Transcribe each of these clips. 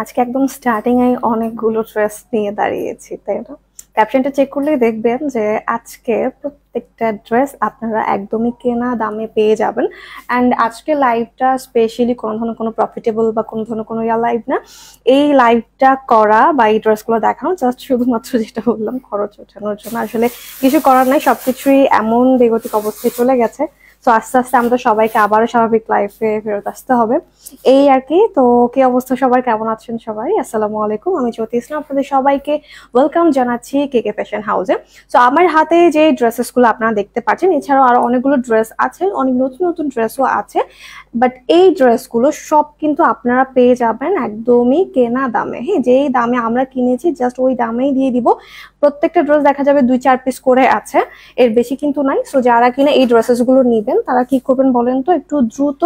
আজকে একদম স্টার্টিং এ অনেকগুলো ড্রেস নিয়ে দাঁড়িয়েছি তাই না ক্যাপশনটা চেক করলেই দেখবেন যে আজকে প্রত্যেকটা ড্রেস আপনারা একদমই কেনা দামে পেয়ে যাবেন অ্যান্ড আজকে লাইভটা স্পেশালি কোনো ধরনের কোনো প্রফিটেবল বা কোনো ধরনের কোনো ইয়া লাইভ না এই লাইভটা করা বা এই ড্রেসগুলো দেখানো জাস্ট শুধুমাত্র যেটা বললাম খরচ ওঠানোর জন্য আসলে কিছু করার নাই সব কিছুই এমন বেগতিক অবস্থায় চলে গেছে তো আস্তে আস্তে আমাদের সবাইকে আবারও স্বাভাবিক লাইফে ফেরত আসতে হবে এই আর কি তো কি অবস্থা সবার কেমন আছেন সবাই আসসালামু আলাইকুম আমি জ্যোতি ইসলাম আপনাদের সবাইকে ওয়েলকাম জানাচ্ছি কে কে ফ্যাশন হাউসে তো আমার হাতে যে ড্রেসেসগুলো আপনারা দেখতে পাচ্ছেন এছাড়াও আরও অনেকগুলো ড্রেস আছে অনেক নতুন নতুন ড্রেসও আছে বাট এই ড্রেসগুলো সব কিন্তু আপনারা পেয়ে যাবেন একদমই কেনা দামে হ্যাঁ যেই দামে আমরা কিনেছি জাস্ট ওই দামেই দিয়ে দিব প্রত্যেকটা ড্রেস দেখা যাবে দুই চার পিস করে আছে এর বেশি কিন্তু নাই সো যারা কিনা এই ড্রেসেসগুলো নিবে দেখবেন তারা কি করবেন বলেন তো একটু দ্রুত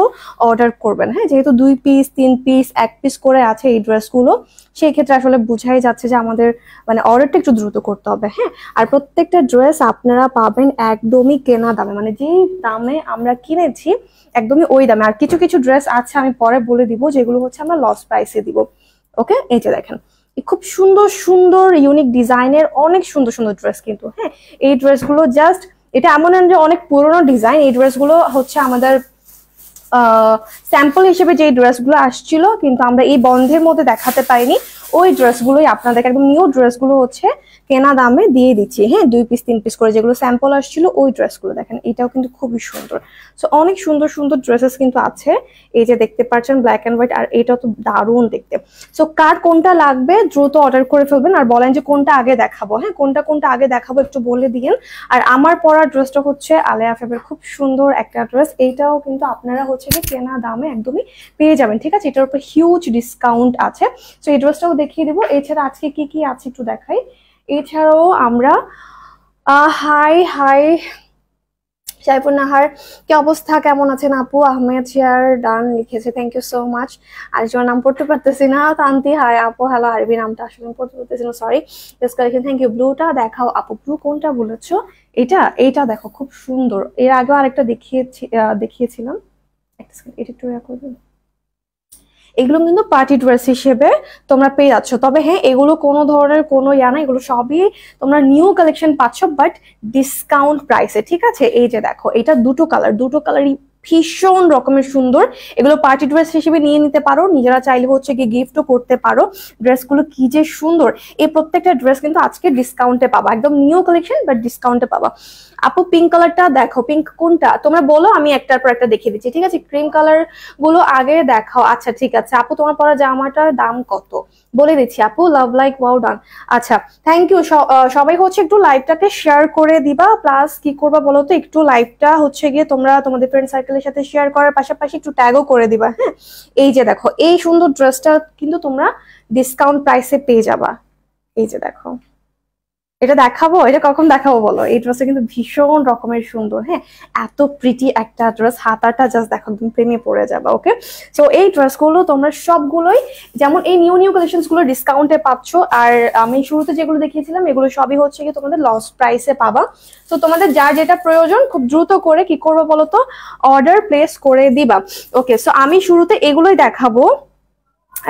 অর্ডার করবেন হ্যাঁ যেহেতু দুই পিস তিন পিস এক পিস করে আছে এই ড্রেসগুলো সেই ক্ষেত্রে আসলে বোঝাই যাচ্ছে যে আমাদের মানে অর্ডারটা একটু দ্রুত করতে হবে হ্যাঁ আর প্রত্যেকটা ড্রেস আপনারা পাবেন একদমই কেনা দামে মানে যেই দামে আমরা কিনেছি একদমই ওই দামে আর কিছু কিছু ড্রেস আছে আমি পরে বলে দিব যেগুলো হচ্ছে আমরা লস প্রাইসে দিব ওকে এই যে দেখেন খুব সুন্দর সুন্দর ইউনিক ডিজাইনের অনেক সুন্দর সুন্দর ড্রেস কিন্তু হ্যাঁ এই ড্রেসগুলো জাস্ট এটা এমন যে অনেক পুরনো ডিজাইন এই ড্রেসগুলো হচ্ছে আমাদের স্যাম্পল হিসেবে যে ড্রেসগুলো আসছিল কিন্তু আমরা এই বন্ধের মধ্যে দেখাতে পাইনি ওই ড্রেসগুলোই আপনাদেরকে একদম নিউ ড্রেসগুলো হচ্ছে কেনা দামে দিয়ে দিচ্ছি হ্যাঁ দুই পিস তিন পিস করে যেগুলো স্যাম্পল আসছিল ওই ড্রেসগুলো দেখেন এটাও কিন্তু খুবই সুন্দর সো অনেক সুন্দর সুন্দর ড্রেসেস কিন্তু আছে এই যে দেখতে পাচ্ছেন ব্ল্যাক অ্যান্ড হোয়াইট আর এটা তো দারুণ দেখতে সো কার কোনটা লাগবে দ্রুত অর্ডার করে ফেলবেন আর বলেন যে কোনটা আগে দেখাবো হ্যাঁ কোনটা কোনটা আগে দেখাবো একটু বলে দিন আর আমার পরা ড্রেসটা হচ্ছে আলেয়া ফেবের খুব সুন্দর একটা ড্রেস এইটাও কিন্তু আপনারা হচ্ছে হচ্ছে কেনা দামে একদমই পেয়ে যাবেন ঠিক আছে এটার উপর হিউজ ডিসকাউন্ট আছে তো এই ড্রেসটাও দেখিয়ে দেবো এছাড়া আজকে কি কি আছে একটু দেখাই এছাড়াও আমরা হাই হাই সাইফুল নাহার কি অবস্থা কেমন আছেন আপু আহমেদ শিয়ার ডান লিখেছে থ্যাংক ইউ সো মাচ আর যার নাম পড়তে পারতেছি না তান্তি হায় আপু হ্যালো আরবি নামটা আসলে আমি পড়তে পারতেছি না সরি ডিসকালেকশন থ্যাংক ইউ ব্লুটা দেখাও আপু ব্লু কোনটা বলেছো এটা এইটা দেখো খুব সুন্দর এর আগেও আরেকটা দেখিয়েছি দেখিয়েছিলাম এটা একটু করবে এগুলো কিন্তু পার্টি ড্রেস হিসেবে তোমরা পেয়ে যাচ্ছ তবে হ্যাঁ এগুলো কোনো ধরনের কোনো ইয়া না এগুলো সবই তোমরা নিউ কালেকশন পাচ্ছ বাট ডিসকাউন্ট প্রাইসে ঠিক আছে এই যে দেখো এটা দুটো কালার দুটো কালারই ভীষণ রকমের সুন্দর এগুলো পার্টি ড্রেস হিসেবে নিয়ে নিতে পারো নিজেরা চাইলে হচ্ছে গিয়ে গিফটও করতে পারো ড্রেসগুলো কি যে সুন্দর এই প্রত্যেকটা ড্রেস কিন্তু আজকে ডিসকাউন্টে পাবা একদম নিউ কালেকশন বাট ডিসকাউন্টে পাবা আপু পিঙ্ক কালারটা দেখো পিঙ্ক কোনটা তোমরা বলো আমি একটার পর একটা দেখিয়ে দিচ্ছি ঠিক আছে ক্রিম কালার গুলো আগে দেখাও আচ্ছা ঠিক আছে আপু তোমার পরা জামাটার দাম কত বলে দিচ্ছি আপু লাভ লাইক ওয়াও ডান আচ্ছা থ্যাংক ইউ সবাই হচ্ছে একটু লাইভটাকে শেয়ার করে দিবা প্লাস কি করবা বলো তো একটু লাইভটা হচ্ছে গিয়ে তোমরা তোমাদের ফ্রেন্ড সার্কেলের সাথে শেয়ার করার পাশাপাশি একটু ট্যাগও করে দিবা হ্যাঁ এই যে দেখো এই সুন্দর ড্রেসটা কিন্তু তোমরা ডিসকাউন্ট প্রাইসে পেয়ে যাবা এই যে দেখো এটা দেখাবো এটা কখন দেখাবো বলো এই ড্রেসটা কিন্তু ভীষণ রকমের সুন্দর হ্যাঁ এত প্রিটি একটা ড্রেস হাতাটা জাস্ট দেখো তুমি প্রেমে পড়ে যাবে ওকে সো এই ড্রেসগুলো তোমরা সবগুলোই যেমন এই নিউ নিউ কালেকশনসগুলো ডিসকাউন্টে পাচ্ছ আর আমি শুরুতে যেগুলো দেখিয়েছিলাম এগুলো সবই হচ্ছে কি তোমাদের লস প্রাইসে পাবা তো তোমাদের যার যেটা প্রয়োজন খুব দ্রুত করে কি করবো বলো তো অর্ডার প্লেস করে দিবা ওকে সো আমি শুরুতে এগুলোই দেখাবো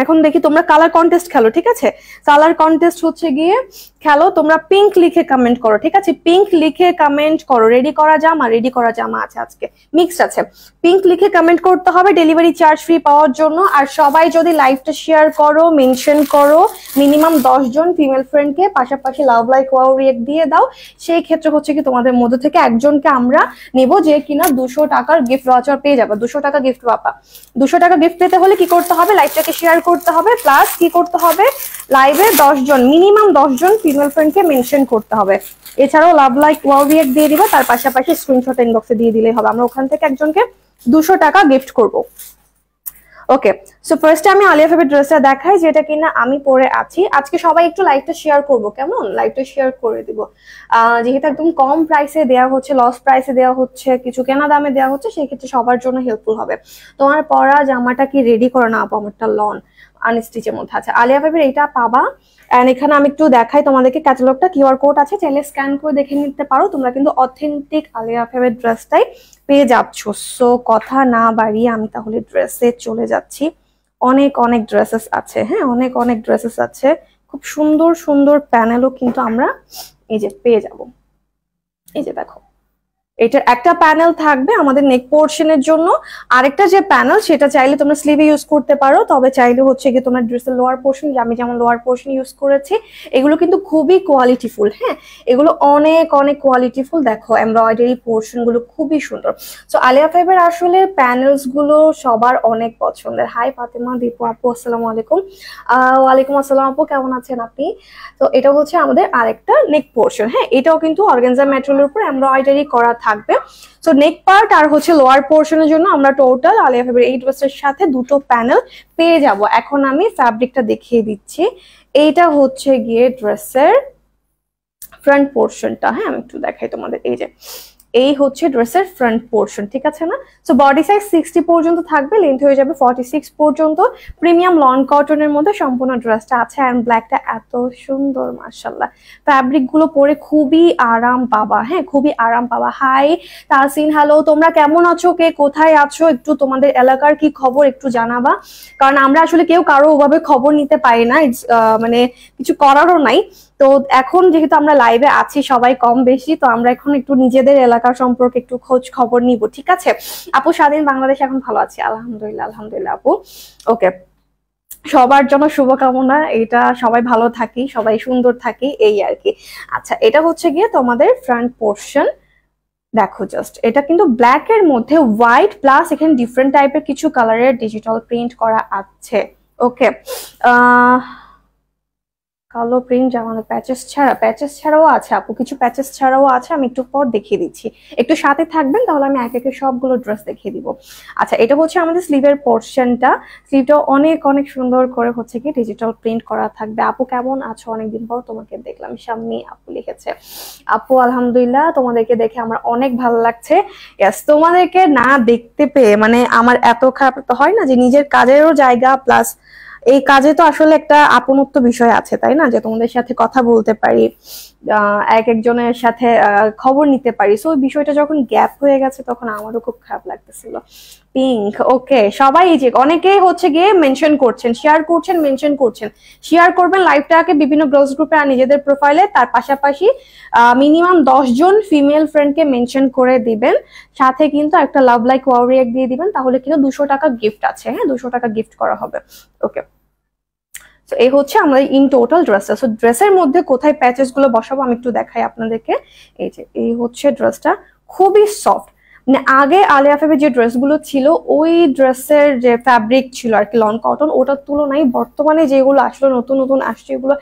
এখন দেখি তোমরা কালার কন্টেস্ট খেলো ঠিক আছে কালার কন্টেস্ট হচ্ছে গিয়ে খেলো তোমরা পিঙ্ক লিখে কমেন্ট করো ঠিক আছে পিঙ্ক লিখে কমেন্ট করো রেডি করা জামা রেডি করা জামা আছে আজকে মিক্সড আছে পিঙ্ক লিখে কমেন্ট করতে হবে ডেলিভারি চার্জ ফ্রি পাওয়ার জন্য আর সবাই যদি লাইভটা শেয়ার করো মেনশন করো মিনিমাম জন ফিমেল ফ্রেন্ডকে পাশাপাশি লাভ লাইক ওয়াও রেট দিয়ে দাও সেই ক্ষেত্রে হচ্ছে কি তোমাদের মধ্যে থেকে একজনকে আমরা নেব যে কিনা দুশো টাকার গিফট ভাউচার পেয়ে যাবে দুশো টাকা গিফট পাবা দুশো টাকা গিফট পেতে হলে কি করতে হবে লাইভটাকে শেয়ার করতে হবে প্লাস কি করতে হবে লাইভে জন মিনিমাম জন ফিমেল ফ্রেন্ডকে মেনশন করতে হবে এছাড়াও লাভ লাইক ওয়াও রিয়েক্ট দিয়ে দিবে তার পাশাপাশি স্ক্রিনশট ইনবক্সে দিয়ে দিলেই হবে আমরা ওখান থেকে একজনকে দুশো টাকা গিফট করব ওকে সো ফার্স্টে আমি আলিয়া ফেবের ড্রেসটা দেখাই যেটা কিনা আমি পরে আছি আজকে সবাই একটু লাইভটা শেয়ার করব কেমন লাইভটা শেয়ার করে দিব যেহেতু একদম কম প্রাইসে দেওয়া হচ্ছে লস প্রাইসে দেওয়া হচ্ছে কিছু কেনা দামে দেওয়া হচ্ছে সেক্ষেত্রে সবার জন্য হেল্পফুল হবে তোমার পরা জামাটা কি রেডি করো না আপ আমারটা লন আনস্টিচের মধ্যে আছে আলিয়া ভাইবের এটা পাবা অ্যান্ড এখানে আমি একটু দেখাই তোমাদেরকে ক্যাটালগটা কিউআর কোড আছে চাইলে স্ক্যান করে দেখে নিতে পারো তোমরা কিন্তু অথেন্টিক আলিয়া ভাইবের ড্রেসটাই পেয়ে যাচ্ছ সো কথা না বাড়িয়ে আমি তাহলে ড্রেসে চলে যাচ্ছি অনেক অনেক ড্রেসেস আছে হ্যাঁ অনেক অনেক ড্রেসেস আছে খুব সুন্দর সুন্দর প্যানেলও কিন্তু আমরা এই যে পেয়ে যাব এই যে দেখো এটা একটা প্যানেল থাকবে আমাদের নেক পোর্শনের জন্য আরেকটা যে প্যানেল সেটা চাইলে তোমরা স্লিভে ইউজ করতে পারো তবে চাইলে হচ্ছে গিয়ে তোমার ড্রেসের লোয়ার পোর্শন আমি যেমন লোয়ার পোর্শন ইউজ করেছি এগুলো কিন্তু খুবই কোয়ালিটিফুল হ্যাঁ এগুলো অনেক অনেক কোয়ালিটিফুল দেখো এমব্রয়ডারি পোর্শনগুলো খুবই সুন্দর সো আলিয়া ফাইবার আসলে প্যানেলসগুলো সবার অনেক পছন্দের হাই ফাতেমা দীপু আপু আসসালামু আলাইকুম ওয়ালাইকুম আসসালাম আপু কেমন আছেন আপনি তো এটা হচ্ছে আমাদের আরেকটা নেক পোর্শন হ্যাঁ এটাও কিন্তু অর্গেনজা ম্যাটেরিয়ালের উপর এমব্রয়ডারি করা থাকবে সো নেক পার্ট আর হচ্ছে লোয়ার পোর্শনের জন্য আমরা টোটাল আলিয়া ফেব্রিক এইট ড্রেসের সাথে দুটো প্যানেল পেয়ে যাব এখন আমি ফ্যাব্রিকটা দেখিয়ে দিচ্ছি এইটা হচ্ছে গিয়ে ড্রেসের ফ্রন্ট পোর্শনটা হ্যাঁ আমি একটু দেখাই তোমাদের এই যে এই হচ্ছে ড্রেসের ফ্রন্ট পোর্শন ঠিক আছে না সো বডি সাইজ সিক্সটি পর্যন্ত থাকবে লেন্থ হয়ে যাবে ফর্টি সিক্স পর্যন্ত প্রিমিয়াম লন কটনের মধ্যে সম্পূর্ণ ড্রেসটা আছে অ্যান্ড ব্ল্যাকটা এত সুন্দর মার্শাল্লাহ ফ্যাব্রিকগুলো পরে খুবই আরাম পাবা হ্যাঁ খুবই আরাম পাবা হাই তাসিন হ্যালো তোমরা কেমন আছো কে কোথায় আছো একটু তোমাদের এলাকার কি খবর একটু জানাবা কারণ আমরা আসলে কেউ কারো ওভাবে খবর নিতে পারি না মানে কিছু করারও নাই তো এখন যেহেতু আমরা লাইভে আছি সবাই কম বেশি তো আমরা এখন একটু নিজেদের এলাকা সম্পর্কে একটু খোঁজ খবর নিব ঠিক আছে আপু স্বাধীন বাংলাদেশ এখন ভালো আছে আলহামদুলিল্লাহ আলহামদুলিল্লাহ আপু ওকে সবার জন্য শুভকামনা এটা সবাই ভালো থাকি সবাই সুন্দর থাকি এই আর কি আচ্ছা এটা হচ্ছে গিয়ে তোমাদের ফ্রন্ট পোর্শন দেখো জাস্ট এটা কিন্তু ব্ল্যাক এর মধ্যে হোয়াইট প্লাস এখানে ডিফারেন্ট টাইপের কিছু কালারের ডিজিটাল প্রিন্ট করা আছে ওকে আহ কালো প্রিন্ট জামানোর প্যাচেস ছাড়া প্যাচেস ছাড়াও আছে আপু কিছু প্যাচেস ছাড়াও আছে আমি একটু পর দেখিয়ে দিচ্ছি একটু সাথে থাকবেন তাহলে আমি এক একে সবগুলো ড্রেস দেখিয়ে দিব আচ্ছা এটা হচ্ছে আমাদের স্লিভের পোর্শনটা স্লিভটা অনেক অনেক সুন্দর করে হচ্ছে কি ডিজিটাল প্রিন্ট করা থাকবে আপু কেমন আছো অনেকদিন পর তোমাকে দেখলাম সামনে আপু লিখেছে আপু আলহামদুলিল্লাহ তোমাদেরকে দেখে আমার অনেক ভালো লাগছে ইয়াস তোমাদেরকে না দেখতে পেয়ে মানে আমার এত খারাপ তো হয় না যে নিজের কাজেরও জায়গা প্লাস এই কাজে তো আসলে একটা আপনত্ব বিষয় আছে তাই না যে তোমাদের সাথে কথা বলতে পারি এক একজনের সাথে খবর নিতে পারি সো বিষয়টা যখন গ্যাপ হয়ে গেছে তখন আমারও খুব খারাপ লাগতেছিল পিঙ্ক ওকে সবাই যে অনেকেই হচ্ছে গিয়ে মেনশন করছেন শেয়ার করছেন মেনশন করছেন শেয়ার করবেন লাইভটাকে বিভিন্ন গ্রোস গ্রুপে আর নিজেদের প্রোফাইলে তার পাশাপাশি মিনিমাম জন ফিমেল ফ্রেন্ডকে মেনশন করে দিবেন সাথে কিন্তু একটা লাভ লাইক ওয়াও এক দিয়ে দিবেন তাহলে কিন্তু দুশো টাকা গিফট আছে হ্যাঁ দুশো টাকা গিফট করা হবে ওকে তো এই হচ্ছে আমাদের ইন টোটাল ড্রেসটা সো ড্রেসের মধ্যে কোথায় গুলো বসাবো আমি একটু দেখাই আপনাদেরকে এই যে এই হচ্ছে ড্রেসটা খুবই সফট মানে আগে আলিয়া ফেবে যে ড্রেসগুলো ছিল ওই ড্রেসের যে ফ্যাব্রিক ছিল আর কি লন কটন ওটার তুলনায় বর্তমানে যেগুলো আসলো নতুন নতুন আসছে এগুলো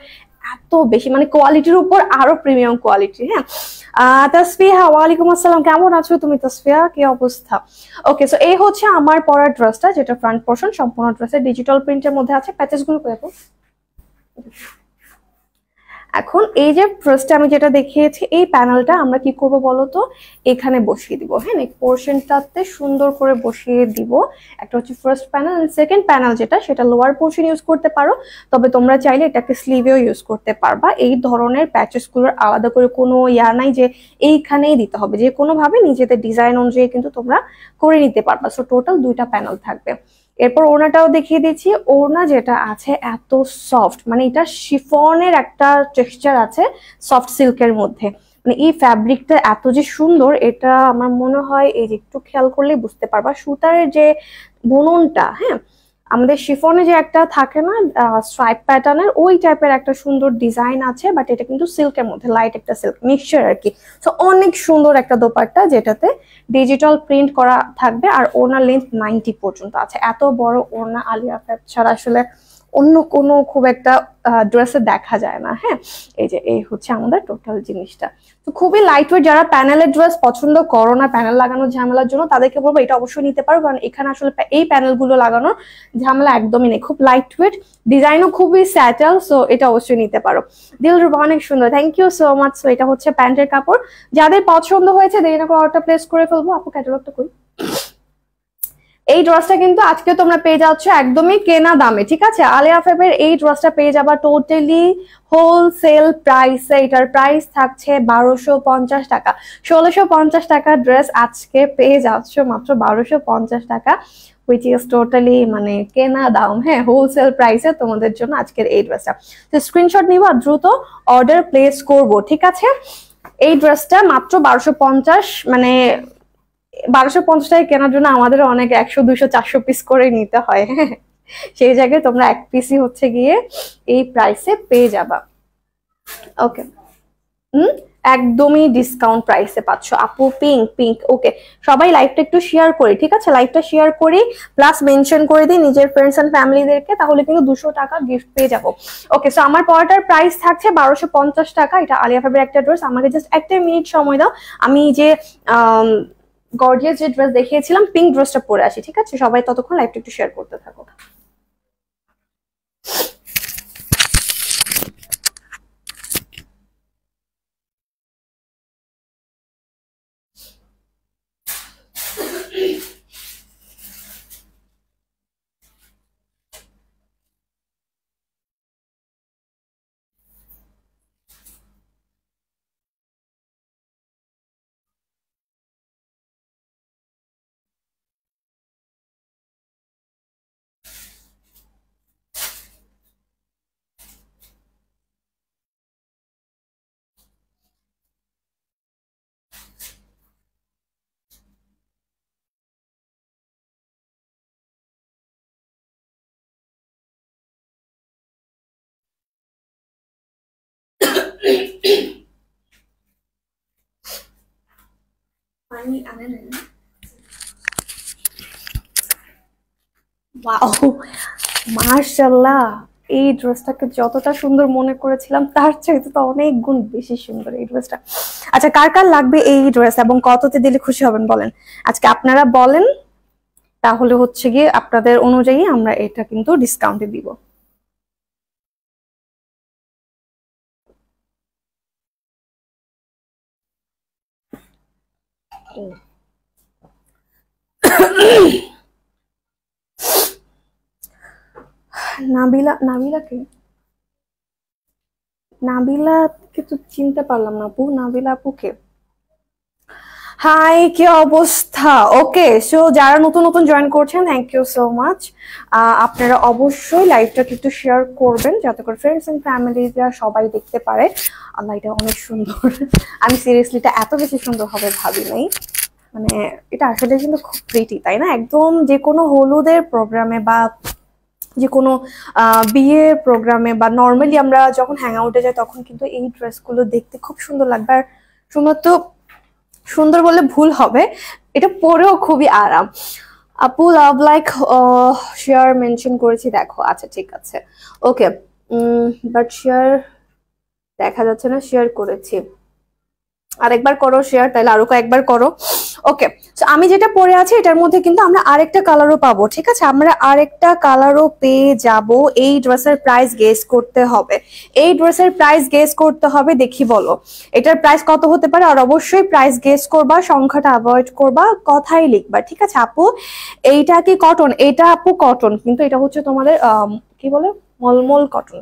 এত বেশি মানে কোয়ালিটির উপর আরো প্রিমিয়াম কোয়ালিটি হ্যাঁ তাসফিয়া ওয়ালাইকুম আসসালাম কেমন আছো তুমি তাসফিয়া কি অবস্থা ওকে সো এই হচ্ছে আমার পরার ড্রেসটা যেটা ফ্রন্ট পোর্শন সম্পূর্ণ ড্রেসের ডিজিটাল প্রিন্টের মধ্যে আছে প্যাচেসগুলো পেয়ে এখন এই যে ফার্স্ট আমি যেটা দেখিয়েছি এই প্যানেলটা আমরা কি করব বলতো এখানে বসিয়ে দিব হ্যাঁ এই পোর্শনটাতে সুন্দর করে বসিয়ে দিব একটা হচ্ছে ফার্স্ট প্যানেল সেকেন্ড প্যানেল যেটা সেটা লোয়ার পোর্শন ইউজ করতে পারো তবে তোমরা চাইলে এটাকে স্লিভেও ইউজ করতে পারবা এই ধরনের প্যাচেসগুলোর আলাদা করে কোনো ইয়া নাই যে এইখানেই দিতে হবে যে কোনোভাবে নিজেদের ডিজাইন অনুযায়ী কিন্তু তোমরা করে নিতে পারবা সো টোটাল দুইটা প্যানেল থাকবে এরপর ওড়নাটাও দেখিয়ে দিচ্ছি ওড়না যেটা আছে এত সফট মানে এটা শিফনের একটা টেক্সচার আছে সফট সিল্কের মধ্যে মানে এই ফ্যাব্রিকটা এত যে সুন্দর এটা আমার মনে হয় এই যে একটু খেয়াল করলে বুঝতে পারবা সুতার যে বুননটা হ্যাঁ আমাদের শিফনে যে একটা থাকে না স্ট্রাইপ প্যাটার্নের ওই টাইপের একটা সুন্দর ডিজাইন আছে বাট এটা কিন্তু সিল্কের মধ্যে লাইট একটা সিল্ক মিক্সচার আর কি সো অনেক সুন্দর একটা দোপাট্টা যেটাতে ডিজিটাল প্রিন্ট করা থাকবে আর ওনার লেন্থ নাইনটি পর্যন্ত আছে এত বড় ওনা আলিয়া ফ্যাপ ছাড়া আসলে অন্য কোনো খুব একটা ড্রেসে দেখা যায় না হ্যাঁ এই যে এই হচ্ছে আমাদের টোটাল জিনিসটা তো খুবই লাইট ওয়েট যারা প্যানেলের ড্রেস পছন্দ করো না প্যানেল লাগানোর ঝামেলার জন্য তাদেরকে বলবো এটা অবশ্যই নিতে পারো কারণ এখানে আসলে এই প্যানেলগুলো লাগানোর ঝামেলা একদমই নেই খুব লাইট ওয়েট ডিজাইনও খুবই স্যাটেল সো এটা অবশ্যই নিতে পারো দিল অনেক সুন্দর thank you so much so এটা হচ্ছে প্যান্টের কাপড় যাদের পছন্দ হয়েছে দেরি না করে অর্ডারটা প্লেস করে ফেলবো আপু ক্যাটালগটা করি এই ড্রসটা কিন্তু আজকে তোমরা পেয়ে যাচ্ছ একদমই কেনা দামে ঠিক আছে আলিয়া ফেবের এই ড্রসটা পেয়ে যাবা টোটালি হোলসেল প্রাইসে এটার প্রাইস থাকছে বারোশো পঞ্চাশ টাকা ষোলোশো পঞ্চাশ টাকার ড্রেস আজকে পেয়ে যাচ্ছ মাত্র বারোশো পঞ্চাশ টাকা উইচ ইজ টোটালি মানে কেনা দাম হ্যাঁ হোলসেল প্রাইসে তোমাদের জন্য আজকের এই ড্রেসটা তো স্ক্রিনশট নিব আর দ্রুত অর্ডার প্লেস করব ঠিক আছে এই ড্রেসটা মাত্র বারোশো পঞ্চাশ মানে বারোশো পঞ্চাশ টাকা কেনার জন্য আমাদের অনেক একশো দুশো চারশো পিস করে নিতে হয় সেই জায়গায় তোমরা এক পিসই হচ্ছে গিয়ে এই প্রাইসে পেয়ে যাবা ওকে হুম একদমই ডিসকাউন্ট প্রাইসে পাচ্ছ আপু পিঙ্ক পিঙ্ক ওকে সবাই লাইভটা একটু শেয়ার করি ঠিক আছে লাইভটা শেয়ার করি প্লাস মেনশন করে দিই নিজের ফ্রেন্ডস অ্যান্ড ফ্যামিলিদেরকে তাহলে কিন্তু দুশো টাকা গিফট পেয়ে যাবো ওকে সো আমার পরটার প্রাইস থাকছে বারোশো পঞ্চাশ টাকা এটা আলিয়া ফাবের একটা ড্রেস আমাকে জাস্ট একটা মিনিট সময় দাও আমি যে গর্জিয়াস যে ড্রেস দেখিয়েছিলাম পিঙ্ক ড্রেসটা পরে আসি ঠিক আছে সবাই ততক্ষণ লাইভটা একটু শেয়ার করতে থাকো finally Ananin. Wow, mashallah. এই ড্রেসটাকে যতটা সুন্দর মনে করেছিলাম তার চাইতে তো অনেক গুণ বেশি সুন্দর এই ড্রেসটা আচ্ছা কার কার লাগবে এই ড্রেস এবং কততে দিলে খুশি হবেন বলেন আজকে আপনারা বলেন তাহলে হচ্ছে গিয়ে আপনাদের অনুযায়ী আমরা এটা কিন্তু ডিসকাউন্টে দিব নাবিলা নাবিলাকে নাবিলাকে তো চিনতে পারলাম না আপু নাবিলা আপুকে হাই কি অবস্থা ওকে সো যারা নতুন নতুন জয়েন করছেন থ্যাংক ইউ সো মাচ আপনারা অবশ্যই লাইভটা কিন্তু শেয়ার করবেন যাতে করে ফ্রেন্ডস অ্যান্ড ফ্যামিলিরা সবাই দেখতে পারে আমার এটা অনেক সুন্দর আমি সিরিয়াসলি এটা এত বেশি সুন্দর হবে ভাবি নাই মানে এটা আসলে কিন্তু খুব প্রিটি তাই না একদম যে কোনো হলুদের প্রোগ্রামে বা যে কোনো বিয়ের প্রোগ্রামে বা নর্মালি আমরা যখন হ্যাং আউটে যাই তখন কিন্তু এই ড্রেসগুলো দেখতে খুব সুন্দর লাগবে আর শুধুমাত্র সুন্দর বলে ভুল হবে এটা পরেও খুবই আরাম আপু লাভ লাইক শেয়ার মেনশন করেছি দেখো আচ্ছা ঠিক আছে ওকে বাট শেয়ার দেখা যাচ্ছে না শেয়ার করেছি আরেকবার করো শেয়ার তাহলে আরো কয়েকবার করো ওকে তো আমি যেটা পরে আছি এটার মধ্যে কিন্তু আমরা আরেকটা কালারও পাবো ঠিক আছে আমরা আরেকটা কালারও পেয়ে যাব এই ড্রেসের প্রাইস গেস করতে হবে এই ড্রেসের প্রাইস গেস করতে হবে দেখি বলো এটার প্রাইস কত হতে পারে আর অবশ্যই প্রাইস গেস করবা সংখ্যাটা অ্যাভয়েড করবা কথাই লিখবা ঠিক আছে আপু এইটা কি কটন এটা আপু কটন কিন্তু এটা হচ্ছে তোমাদের কি বলে মলমল কটন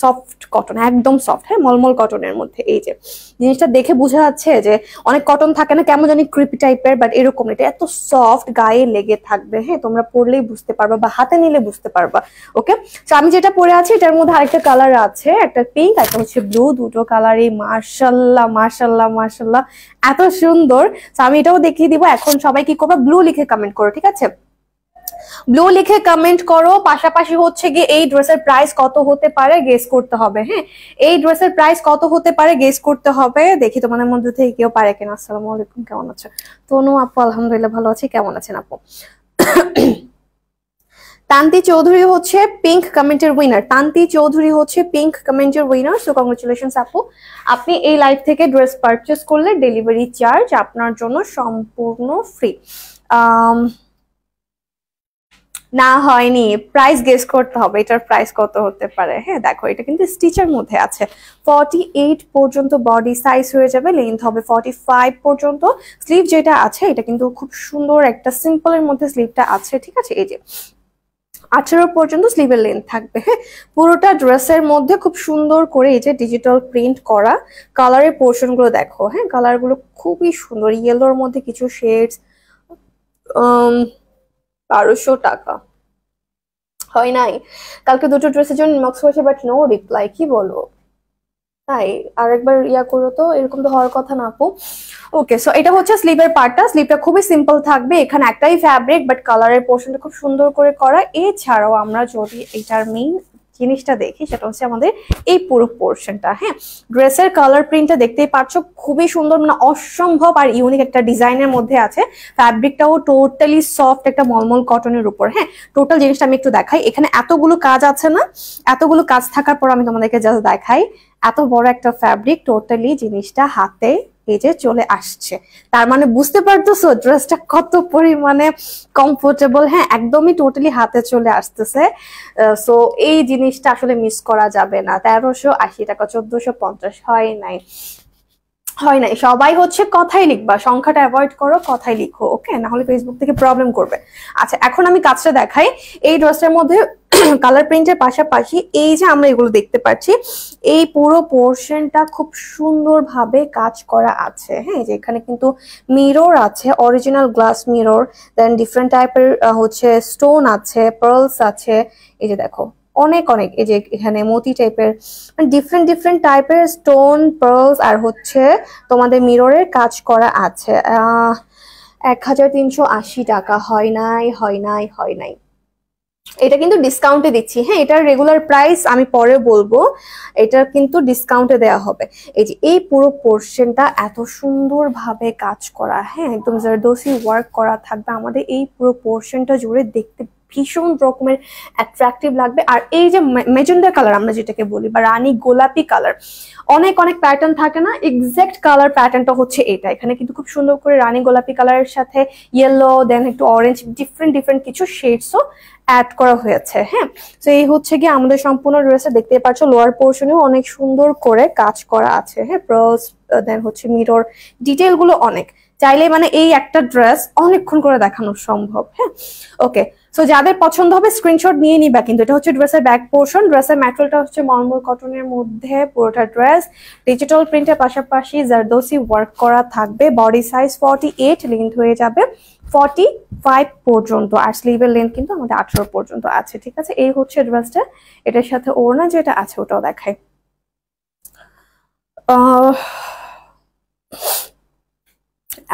সফট কটন একদম সফট হ্যাঁ মলমল কটনের মধ্যে এই যে জিনিসটা দেখে বোঝা যাচ্ছে যে অনেক কটন থাকে না কেমন জানি ক্রিপি টাইপের বাট এরকম এটা এত সফট গায়ে লেগে থাকবে হ্যাঁ তোমরা পরলেই বুঝতে পারবা বা হাতে নিলে বুঝতে পারবা ওকে তো আমি যেটা পরে আছি এটার মধ্যে আরেকটা কালার আছে একটা পিঙ্ক একটা হচ্ছে ব্লু দুটো কালারই মার্শাল্লাহ মার্শাল্লাহ মার্শাল্লা এত সুন্দর তো আমি এটাও দেখিয়ে দিব এখন সবাই কি করবে ব্লু লিখে কমেন্ট করো ঠিক আছে ব্লু লিখে কমেন্ট করো পাশাপাশি হচ্ছে গিয়ে এই ড্রেসের প্রাইস কত হতে পারে গেস করতে হবে হ্যাঁ এই ড্রেসের প্রাইস কত হতে পারে গেস করতে হবে দেখি তোমাদের মধ্যে থেকে কেউ পারে কিনা আসসালামু আলাইকুম কেমন আছো তনু আপু আলহামদুলিল্লাহ ভালো আছি কেমন আছেন আপু তান্তি চৌধুরী হচ্ছে পিঙ্ক কমেন্টের উইনার তান্তি চৌধুরী হচ্ছে পিঙ্ক কমেন্টের উইনার সো কংগ্রেচুলেশন আপু আপনি এই লাইভ থেকে ড্রেস পারচেস করলে ডেলিভারি চার্জ আপনার জন্য সম্পূর্ণ ফ্রি আহ না হয়নি প্রাইস গেস করতে হবে এটার প্রাইস কত হতে পারে হ্যাঁ দেখো এটা কিন্তু স্টিচের মধ্যে আছে ফর্টি এইট পর্যন্ত বডি সাইজ হয়ে যাবে লেন্থ হবে ফর্টি ফাইভ পর্যন্ত স্লিভ যেটা আছে এটা কিন্তু খুব সুন্দর একটা সিম্পলের মধ্যে স্লিভটা আছে ঠিক আছে এই যে আঠেরো পর্যন্ত স্লিভের লেন্থ থাকবে হ্যাঁ পুরোটা ড্রেসের মধ্যে খুব সুন্দর করে এই যে ডিজিটাল প্রিন্ট করা কালারের পোর্শনগুলো দেখো হ্যাঁ কালারগুলো খুবই সুন্দর ইয়েলোর মধ্যে কিছু শেডস বারোশো টাকা হয় নাই কালকে দুটো ড্রেসের জন্য মক্স করেছে বাট নো রিপ্লাই কি বলবো তাই আর একবার ইয়া করো তো এরকম তো হওয়ার কথা না আপু ওকে সো এটা হচ্ছে স্লিপের পার্টটা স্লিপটা খুবই সিম্পল থাকবে এখানে একটাই ফ্যাব্রিক বাট কালারের পোর্শনটা খুব সুন্দর করে করা এছাড়াও আমরা যদি এটার মেইন জিনিসটা দেখি সেটা হচ্ছে আমাদের এই পুরো পোর্শনটা হ্যাঁ ড্রেসের কালার প্রিন্টটা দেখতেই পাচ্ছ খুবই সুন্দর মানে অসম্ভব আর ইউনিক একটা ডিজাইনের মধ্যে আছে ফ্যাব্রিকটাও টোটালি সফট একটা মলমল কটনের উপর হ্যাঁ টোটাল জিনিসটা আমি একটু দেখাই এখানে এতগুলো কাজ আছে না এতগুলো কাজ থাকার পর আমি তোমাদেরকে জাস্ট দেখাই এত বড় একটা ফ্যাব্রিক টোটালি জিনিসটা হাতে পেজে চলে আসছে তার মানে বুঝতে পারতো ড্রেসটা কত পরিমাণে কমফোর্টেবল হ্যাঁ একদমই টোটালি হাতে চলে আসতেছে সো এই জিনিসটা আসলে মিস করা যাবে না তেরোশো আশি টাকা চোদ্দশো পঞ্চাশ হয় নাই হয় নাই সবাই হচ্ছে কথাই লিখবা সংখ্যাটা অ্যাভয়েড করো কথাই লিখো ওকে না হলে ফেসবুক থেকে প্রবলেম করবে আচ্ছা এখন আমি কাজটা দেখাই এই ড্রেসটার মধ্যে কালার প্রিন্টের পাশাপাশি এই যে আমরা এগুলো দেখতে পাচ্ছি এই পুরো পোর্শনটা খুব সুন্দরভাবে কাজ করা আছে হ্যাঁ যে এখানে কিন্তু মিরর আছে original glass mirror then different টাইপের হচ্ছে স্টোন আছে পার্লস আছে এই যে দেখো অনেক অনেক এই যে এখানে মতি টাইপের ডিফারেন্ট ডিফারেন্ট টাইপের স্টোন পার্লস আর হচ্ছে তোমাদের মিররের কাজ করা আছে এক হাজার তিনশো আশি টাকা হয় নাই হয় নাই হয় নাই এটা কিন্তু ডিসকাউন্টে দিচ্ছি হ্যাঁ এটার রেগুলার প্রাইস আমি পরে বলবো এটা কিন্তু ডিসকাউন্টে দেয়া হবে এই যে এই পুরো পোর্শনটা এত সুন্দরভাবে কাজ করা হ্যাঁ একদম জারদোসি ওয়ার্ক করা থাকবে আমাদের এই পুরো পোর্শনটা জুড়ে দেখতে ভীষণ রকমের অ্যাট্রাকটিভ লাগবে আর এই যে মেজেন্ডা কালার আমরা যেটাকে বলি বা রানী গোলাপি কালার অনেক অনেক প্যাটার্ন থাকে না এক্সাক্ট কালার প্যাটার্নটা হচ্ছে এটা এখানে কিন্তু খুব সুন্দর করে রানী গোলাপি কালারের সাথে ইয়েলো দেন একটু অরেঞ্জ ডিফারেন্ট ডিফারেন্ট কিছু শেডসও অ্যাড করা হয়েছে হ্যাঁ তো এই হচ্ছে গিয়ে আমাদের সম্পূর্ণ ড্রেসে দেখতে পাচ্ছ লোয়ার পোর্শনেও অনেক সুন্দর করে কাজ করা আছে হ্যাঁ প্রস দেন uh, হচ্ছে মিরর ডিটেলগুলো অনেক চাইলে মানে এই একটা ড্রেস অনেকক্ষণ করে দেখানো সম্ভব হ্যাঁ ওকে সো যাদের পছন্দ হবে স্ক্রিনশট নিয়ে নিবা কিন্তু এটা হচ্ছে ড্রেসের ব্যাক পোর্শন ড্রেসের ম্যাটেরিয়ালটা হচ্ছে মর্মল কটনের মধ্যে পুরোটা ড্রেস ডিজিটাল প্রিন্টের পাশাপাশি জারদোসি ওয়ার্ক করা থাকবে body size forty eight length হয়ে যাবে ফর্টি ফাইভ পর্যন্ত আর স্লিভের লেন্থ কিন্তু আমাদের আঠেরো পর্যন্ত আছে ঠিক আছে এই হচ্ছে ড্রেসটা এটার সাথে ওড়না যেটা আছে ওটাও দেখায়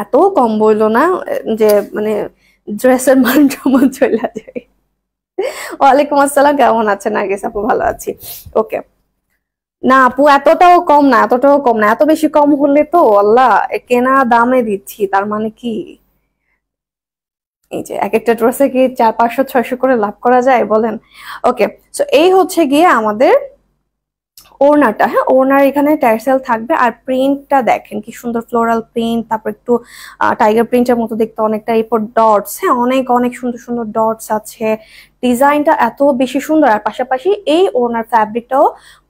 এত কম বললো না যে মানে ড্রেসের মান কেমন চলে যায় ওয়ালাইকুম আসসালাম কেমন আছেন আগে আপু ভালো আছি ওকে না আপু এতটাও কম না এতটাও কম না এত বেশি কম হলে তো আল্লাহ কেনা দামে দিচ্ছি তার মানে কি এই যে এক একটা ড্রেসে কি চার পাঁচশো ছয়শো করে লাভ করা যায় বলেন ওকে তো এই হচ্ছে গিয়ে আমাদের ওনারটা হ্যাঁ ওড়নার এখানে টাইসেল থাকবে আর প্রিন্টটা দেখেন কি সুন্দর ফ্লোরাল প্রিন্ট তারপর একটু টাইগার প্রিন্টের মতো দেখতে অনেকটা এরপর ডটস হ্যাঁ অনেক অনেক সুন্দর সুন্দর ডটস আছে ডিজাইনটা এত বেশি সুন্দর আর পাশাপাশি এই ওড়নার ফ্যাব্রিকটাও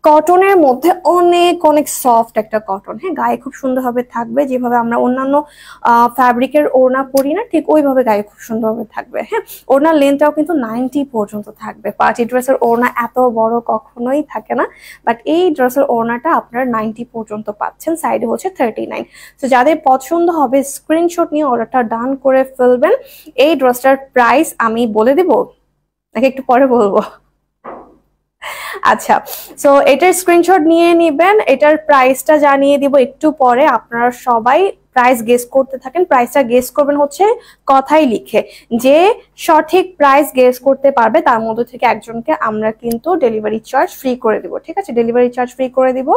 কটনের মধ্যে অনেক অনেক সফট একটা কটন হ্যাঁ গায়ে খুব সুন্দরভাবে থাকবে যেভাবে আমরা অন্যান্য ফ্যাব্রিকের ওড়না পরি না ঠিক ওইভাবে গায়ে খুব সুন্দরভাবে থাকবে হ্যাঁ ওড়নার লেন্থটাও কিন্তু নাইনটি পর্যন্ত থাকবে পার্টি ড্রেসের ওড়না এত বড় কখনোই থাকে না বাট এই ড্রেসের ওড়নাটা আপনারা নাইনটি পর্যন্ত পাচ্ছেন সাইডে হচ্ছে থার্টি নাইন তো যাদের পছন্দ হবে স্ক্রিনশট নিয়ে অর্ডারটা ডান করে ফেলবেন এই ড্রেসটার প্রাইস আমি বলে দেবো নাকি একটু পরে বলবো আচ্ছা সো এটার স্ক্রিনশট নিয়ে নেবেন এটার প্রাইসটা জানিয়ে দিব একটু পরে আপনারা সবাই প্রাইস গেস করতে থাকেন প্রাইসটা গেস করবেন হচ্ছে কথাই লিখে যে সঠিক প্রাইস গেস করতে পারবে তার মধ্যে থেকে একজনকে আমরা কিন্তু ডেলিভারি চার্জ ফ্রি করে দিব ঠিক আছে ডেলিভারি চার্জ ফ্রি করে দিব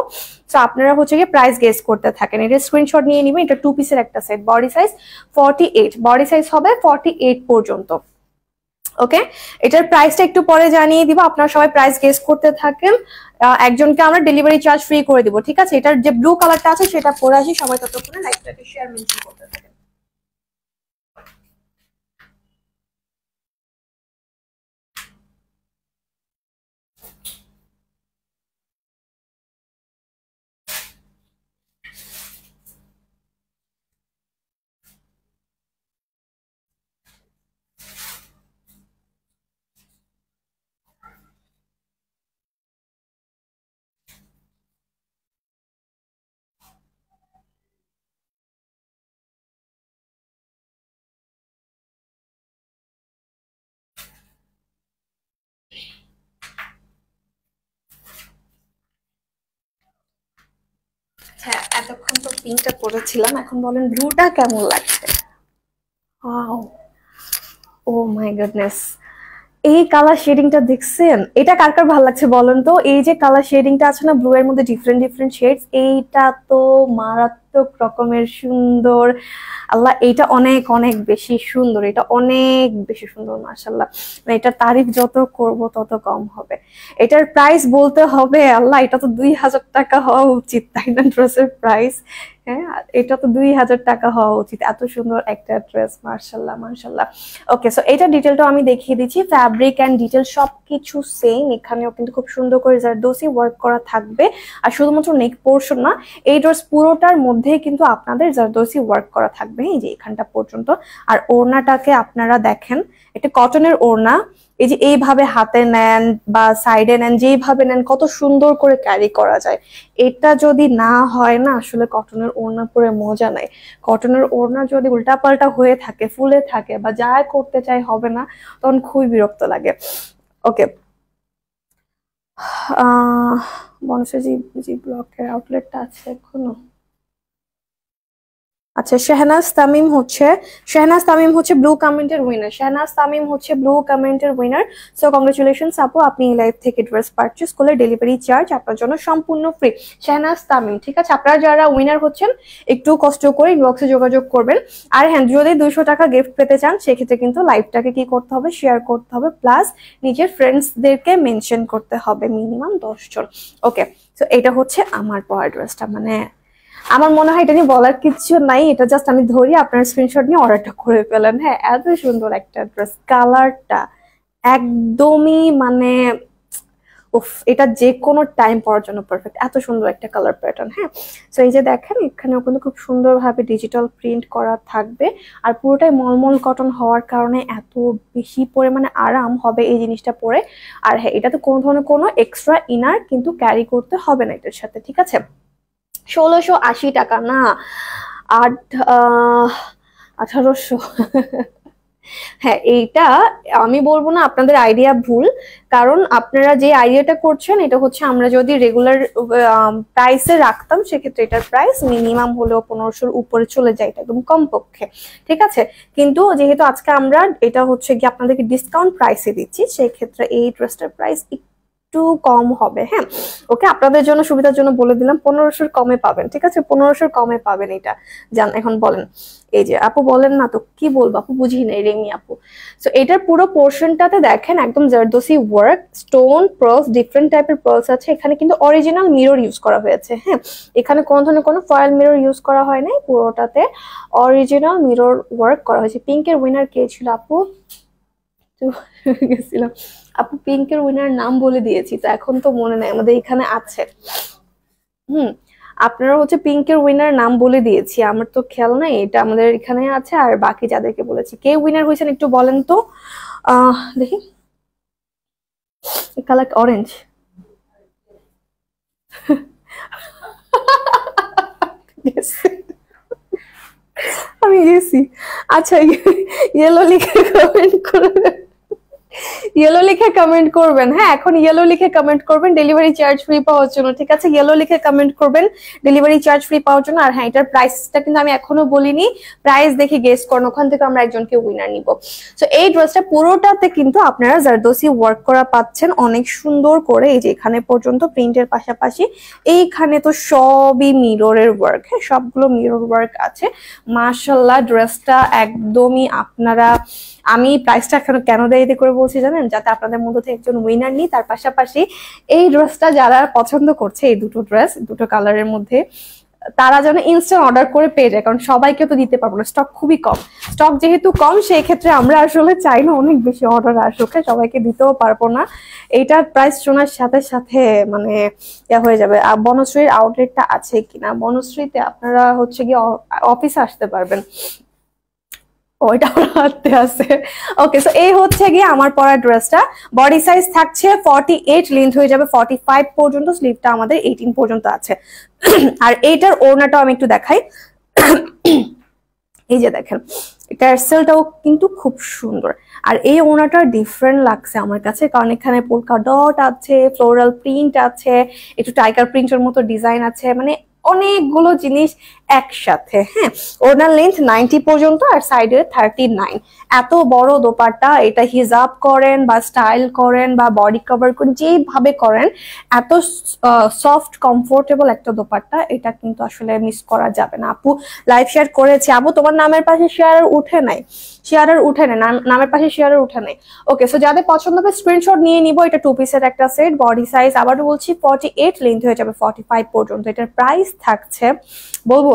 সো আপনারা হচ্ছে গিয়ে প্রাইস গেস করতে থাকেন এটা স্ক্রিনশট নিয়ে নেবেন এটা টু পিসের একটা set body size forty body size হবে ফর্টি পর্যন্ত ওকে এটার প্রাইসটা একটু পরে জানিয়ে দিব আপনারা সবাই প্রাইস গেস করতে থাকেন একজনকে আমরা ডেলিভারি চার্জ ফ্রি করে দিব ঠিক আছে এটার যে ব্লু কালারটা আছে সেটা পরে আসি সবাই ততক্ষণে লাইকটাকে শেয়ার মেনশন করতে থাকেন পিঙ্কটা পরেছিলাম এখন বলেন ব্লুটা কেমন লাগছে ও মাই গডনেস এই কালার শেডিংটা দেখছেন এটা কার কার ভালো লাগছে বলেন তো এই যে কালার শেডিংটা আছে না ব্লু এর মধ্যে ডিফারেন্ট ডিফারেন্ট শেডস এইটা তো মারাত্মক রকমের সুন্দর আল্লাহ এইটা অনেক অনেক বেশি সুন্দর এটা অনেক বেশি সুন্দর মার্শাল্লাহ মানে এটা তারিফ যত করব তত কম হবে এটার প্রাইস বলতে হবে আল্লাহ এটা তো দুই হাজার টাকা হওয়া উচিত তাই না ড্রেসের প্রাইস হ্যাঁ, এটা তো দুই হাজার টাকা হওয়া উচিত এত সুন্দর একটা ড্রেস মার্শাল্লাহ মার্শাল্লাহ ওকে সো এটা ডিটেলটাও আমি দেখিয়ে দিচ্ছি ফ্যাব্রিক অ্যান্ড ডিটেল সব কিছু সেম এখানেও কিন্তু খুব সুন্দর করে জারদোসি ওয়ার্ক করা থাকবে আর শুধুমাত্র নেক পোর্শন না এই ড্রেস পুরোটার মধ্যে কিন্তু আপনাদের জারদোসি ওয়ার্ক করা থাকবে এই যে এখানটা পর্যন্ত আর ওড়নাটাকে আপনারা দেখেন এটা কটনের ওড়না এই যে এইভাবে হাতে নেন বা সাইডে নেন যেইভাবে নেন কত সুন্দর করে ক্যারি করা যায় এটা যদি না হয় না আসলে কটনের ওড়না পরে মজা নাই কটনের ওড়না যদি উল্টাপাল্টা হয়ে থাকে ফুলে থাকে বা যা করতে চাই হবে না তখন খুবই বিরক্ত লাগে ওকে আহ যে যে ব্লকের আউটলেটটা আছে এখনো আচ্ছা শাহনাজ তামিম হচ্ছে শাহনাজ তামিম হচ্ছে ব্লু কমেন্টের উইনার শাহনাজ তামিম হচ্ছে ব্লু কমেন্টের উইনার সো কংগ্রেচুলেশন আপু আপনি এই লাইভ থেকে ড্রেস পারচেস করলে ডেলিভারি চার্জ আপনার জন্য সম্পূর্ণ ফ্রি শাহনাজ তামিম ঠিক আছে আপনারা যারা উইনার হচ্ছেন একটু কষ্ট করে ইনবক্সে যোগাযোগ করবেন আর হ্যাঁ যদি দুশো টাকা গিফট পেতে চান সেক্ষেত্রে কিন্তু লাইভটাকে কি করতে হবে শেয়ার করতে হবে প্লাস নিজের ফ্রেন্ডসদেরকে মেনশন করতে হবে মিনিমাম দশজন ওকে তো এটা হচ্ছে আমার পাওয়ার ড্রেসটা মানে আমার মনে হয় এটা নিয়ে বলার কিছু নাই এটা জাস্ট আমি ধরি আপনার স্ক্রিনশট নিয়ে অর্ডারটা করে পেলেন হ্যাঁ এত সুন্দর একটা ড্রেস কালারটা একদমই মানে উফ এটা যে কোনো টাইম পড়ার জন্য পারফেক্ট এত সুন্দর একটা কালার প্যাটার্ন হ্যাঁ সো এই যে দেখেন এখানেও কিন্তু খুব সুন্দরভাবে ডিজিটাল প্রিন্ট করা থাকবে আর পুরোটাই মলমল কটন হওয়ার কারণে এত বেশি পরিমাণে আরাম হবে এই জিনিসটা পরে আর হ্যাঁ এটাতে কোনো ধরনের কোনো এক্সট্রা ইনার কিন্তু ক্যারি করতে হবে না এটার সাথে ঠিক আছে ষোলোশো আশি টাকা না আট আঠারোশো হ্যাঁ এইটা আমি বলবো না আপনাদের আইডিয়া ভুল কারণ আপনারা যে আইডিয়াটা করছেন এটা হচ্ছে আমরা যদি রেগুলার প্রাইসে রাখতাম সেক্ষেত্রে এটার প্রাইস মিনিমাম হলেও পনেরোশোর উপরে চলে যায় এটা একদম কমপক্ষে ঠিক আছে কিন্তু যেহেতু আজকে আমরা এটা হচ্ছে গিয়ে আপনাদেরকে ডিসকাউন্ট প্রাইসে দিচ্ছি সেক্ষেত্রে এই ড্রেসটার প্রাইস একটু কম হবে হ্যাঁ ওকে আপনাদের জন্য সুবিধার জন্য বলে দিলাম পনেরোশোর কমে পাবেন ঠিক আছে পনেরোশোর কমে পাবেন এটা জান এখন বলেন এই যে আপু বলেন না তো কি বলবো আপু বুঝি নেই রেমি আপু সো এটার পুরো পোর্শনটাতে দেখেন একদম zardozi work stone pearls different টাইপের পার্লস আছে এখানে কিন্তু অরিজিনাল মিরর ইউজ করা হয়েছে হ্যাঁ এখানে কোনো ধরনের কোনো ফয়েল মিরর ইউজ করা হয় নাই পুরোটাতে অরিজিনাল মিরর ওয়ার্ক করা হয়েছে পিঙ্কের উইনার কে ছিল আপু গেছিলাম আপু পিঙ্কের উইনার নাম বলে দিয়েছি তো এখন তো মনে নাই আমাদের এখানে আছে হুম আপনারা হচ্ছে পিঙ্কের উইনার নাম বলে দিয়েছি আমার তো খেয়াল নাই এটা আমাদের এখানে আছে আর বাকি যাদেরকে বলেছি কে উইনার হয়েছেন একটু বলেন তো দেখি কালার অরেঞ্জ আমি গেছি আচ্ছা ইয়েলো লিখে কমেন্ট করে ইয়েলো লিখে কমেন্ট করবেন হ্যাঁ এখন ইয়েলো লিখে কমেন্ট করবেন ডেলিভারি চার্জ ফ্রি পাওয়ার জন্য ঠিক আছে ইয়েলো লিখে কমেন্ট করবেন ডেলিভারি চার্জ ফ্রি পাওয়ার জন্য আর হ্যাঁ এটার প্রাইসটা কিন্তু আমি এখনো বলিনি প্রাইস দেখে গেস করুন ওখান থেকে আমরা একজনকে উইনার নিব সো এই ড্রেসটা পুরোটাতে কিন্তু আপনারা জারদোসি ওয়ার্ক করা পাচ্ছেন অনেক সুন্দর করে এই যে এখানে পর্যন্ত প্রিন্টের পাশাপাশি এইখানে তো সবই মিররের ওয়ার্ক হ্যাঁ সবগুলো মিরর ওয়ার্ক আছে মার্শাল্লাহ ড্রেসটা একদমই আপনারা আমি প্রাইসটা কেন কেন দেরিতে করে বলছি জানেন যাতে আপনাদের মধ্যে থেকে একজন উইনার নিই তার পাশাপাশি এই ড্রেসটা যারা পছন্দ করছে এই দুটো ড্রেস দুটো কালারের মধ্যে তারা যেন ইনস্ট্যান্ট অর্ডার করে পেয়ে যায় কারণ সবাইকে তো দিতে পারবো না স্টক খুবই কম স্টক যেহেতু কম সেই ক্ষেত্রে আমরা আসলে চাই না অনেক বেশি অর্ডার আসুক হ্যাঁ? সবাইকে দিতেও পারবো না এইটার প্রাইস শোনার সাথে সাথে মানে ইয়া হয়ে যাবে আর বনশ্রীর আউটলেটটা আছে কিনা বনশ্রীতে আপনারা হচ্ছে গিয়ে অফিসে আসতে পারবেন ওইটা হাতে আছে ওকে সো এই হচ্ছে গিয়ে আমার পরা ড্রেসটা বডি সাইজ থাকছে ফর্টি এইট লেন্থ হয়ে যাবে ফর্টি ফাইভ পর্যন্ত স্লিভটা আমাদের এইটিন পর্যন্ত আছে আর এইটার ওড়নাটাও আমি একটু দেখাই এই যে দেখেন এটার সেলটাও কিন্তু খুব সুন্দর আর এই ওড়নাটা ডিফারেন্ট লাগছে আমার কাছে কারণ এখানে পোলকা ডট আছে ফ্লোরাল প্রিন্ট আছে একটু টাইগার প্রিন্টের মতো ডিজাইন আছে মানে অনেকগুলো জিনিস একসাথে হ্যাঁ ওনার লেন্থ নাইনটি পর্যন্ত আর সাইডের থার্টি নাইন এত বড় দোপাট্টা এটা হিজাব করেন বা স্টাইল করেন বা বডি কভার করেন যেভাবে করেন এত সফট কমফোর্টেবল একটা দোপাট্টা এটা কিন্তু আসলে মিস করা যাবে না আপু লাইভ শেয়ার করেছে আপু তোমার নামের পাশে শেয়ার উঠে নাই শেয়ারের উঠে নেই নামের পাশে শেয়ারের উঠে নেই ওকে সো যাদের পছন্দ হবে স্ক্রিনশট নিয়ে নিবো এটা টু পিসের একটা সেট বডি সাইজ আবারও বলছি ফর্টি এইট লেন্থ হয়ে যাবে ফর্টি ফাইভ পর্যন্ত এটার প্রাইস থাকছে বলবো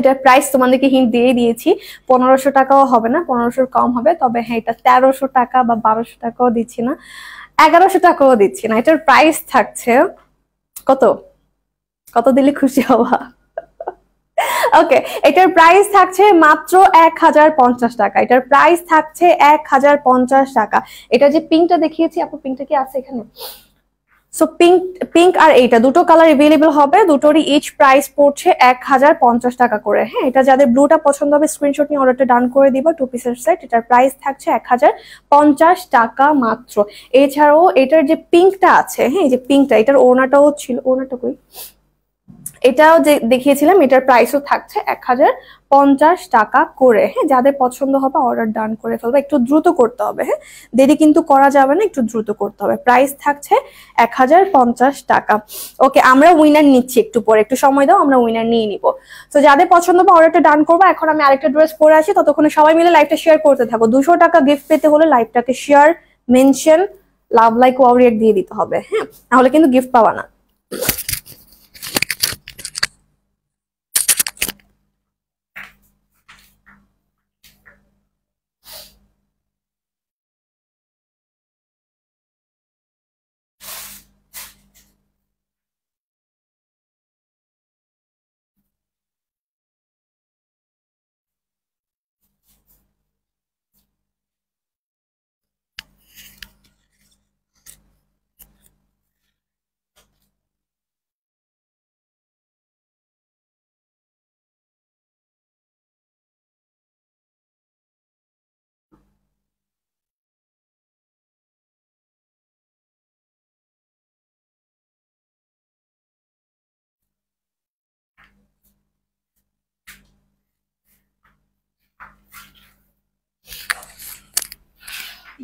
এটার প্রাইস তোমাদেরকে হিন্ট দিয়ে দিয়েছি পনেরোশো টাকাও হবে না পনেরোশোর কম হবে তবে হ্যাঁ এটা তেরোশো টাকা বা বারোশো টাকাও দিচ্ছি না এগারোশো টাকাও দিচ্ছি না এটার প্রাইস থাকছে কত কত দিলে খুশি হওয়া ওকে এটার প্রাইস থাকছে মাত্র এক হাজার পঞ্চাশ টাকা এটার প্রাইস থাকছে এক হাজার পঞ্চাশ টাকা এটা যে পিঙ্কটা দেখিয়েছি আপু পিঙ্কটা কি আছে এখানে সো পিঙ্ক পিঙ্ক আর এইটা দুটো কালার এভেলেবেল হবে দুটোরই ইচ প্রাইস পড়ছে এক হাজার পঞ্চাশ টাকা করে হ্যাঁ এটা যাদের ব্লুটা পছন্দ হবে স্ক্রিনশট নিয়ে অর্ডারটা ডান করে দিব টু পিসের সেট এটার প্রাইস থাকছে এক হাজার পঞ্চাশ টাকা মাত্র এছাড়াও এটার যে পিঙ্কটা আছে হ্যাঁ যে পিঙ্কটা এটার ওনাটাও ছিল ওনাটা কই এটাও যে দেখিয়েছিলাম এটার প্রাইসও থাকছে এক হাজার টাকা করে হ্যাঁ যাদের পছন্দ হবে অর্ডার ডান করে ফেলবে একটু দ্রুত করতে হবে হ্যাঁ দেরি কিন্তু করা যাবে না একটু দ্রুত করতে হবে প্রাইস থাকছে এক টাকা ওকে আমরা উইনার নিচ্ছি একটু পরে একটু সময় দাও আমরা উইনার নিয়ে নিব তো যাদের পছন্দ হবে অর্ডারটা ডান করবো এখন আমি আরেকটা ড্রেস পরে আসি ততক্ষণে সবাই মিলে লাইফটা শেয়ার করতে থাকো দুশো টাকা গিফট পেতে হলে লাইফটাকে share mention love like warrior দিয়ে দিতে হবে হ্যাঁ নাহলে কিন্তু গিফট পাওয়া না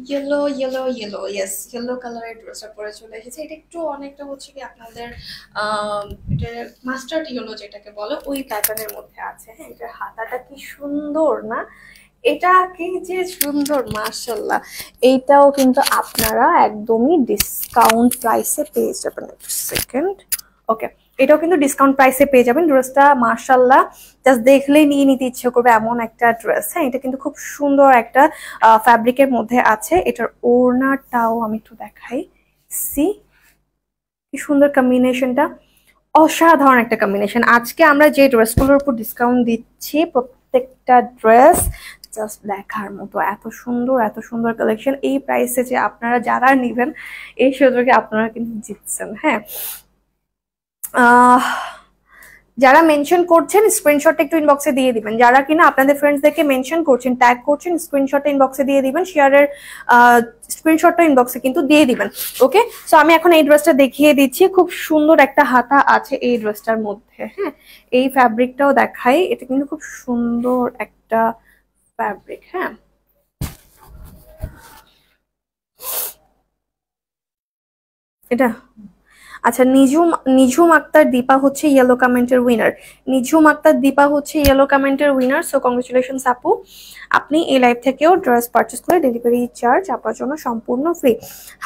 yellow yellow yellow yes yellow কালারের ড্রেসটা পরে চলে এসেছে এটা একটু অনেকটা হচ্ছে কি আপনাদের এটা মাস্টার্ড ইয়েলো যেটাকে বলে ওই প্যাটার্নের মধ্যে আছে হ্যাঁ এটার হাতাটা কি সুন্দর না এটা কি যে সুন্দর মার্শাল্লাহ এইটাও কিন্তু আপনারা একদমই ডিসকাউন্ট প্রাইসে পেয়ে যাবেন সেকেন্ড ওকে এটাও কিন্তু ডিসকাউন্ট প্রাইসে পেয়ে যাবেন ড্রেসটা মার্শাল্লাহ জাস্ট দেখলেই নিয়ে নিতে ইচ্ছে করবে এমন একটা ড্রেস হ্যাঁ এটা কিন্তু খুব সুন্দর একটা ফ্যাব্রিকের মধ্যে আছে এটার ওড়নাটাও আমি একটু দেখাই সি কি সুন্দর কম্বিনেশনটা অসাধারণ একটা কম্বিনেশন আজকে আমরা যে ড্রেসগুলোর উপর ডিসকাউন্ট দিচ্ছি প্রত্যেকটা ড্রেস জাস্ট দেখার মতো এত সুন্দর এত সুন্দর কালেকশন এই প্রাইসে যে আপনারা যারা নেবেন এই সুযোগে আপনারা কিন্তু জিতছেন হ্যাঁ যারা মেনশন করছেন স্ক্রিনশটটা একটু ইনবক্সে দিয়ে দিবেন যারা কিনা আপনাদের ফ্রেন্ডসদেরকে মেনশন করছেন ট্যাগ করছেন স্ক্রিনশট ইনবক্সে দিয়ে দিবেন শেয়ারের স্ক্রিনশটটা ইনবক্সে কিন্তু দিয়ে দিবেন ওকে সো আমি এখন এই ড্রেসটা দেখিয়ে দিচ্ছি খুব সুন্দর একটা হাতা আছে এই ড্রেসটার মধ্যে হ্যাঁ এই ফ্যাব্রিকটাও দেখাই এটা কিন্তু খুব সুন্দর একটা ফ্যাব্রিক হ্যাঁ এটা আচ্ছা নিঝুম নিঝুম আক্তার দীপা হচ্ছে ইয়েলো কমেন্টের উইনার নিঝুম আক্তার দীপা হচ্ছে ইয়েলো কমেন্টের উইনার সো কংগ্রেচুলেশন আপু আপনি এই লাইভ থেকেও ড্রেস পারচেস করে ডেলিভারি চার্জ আপনার জন্য সম্পূর্ণ ফ্রি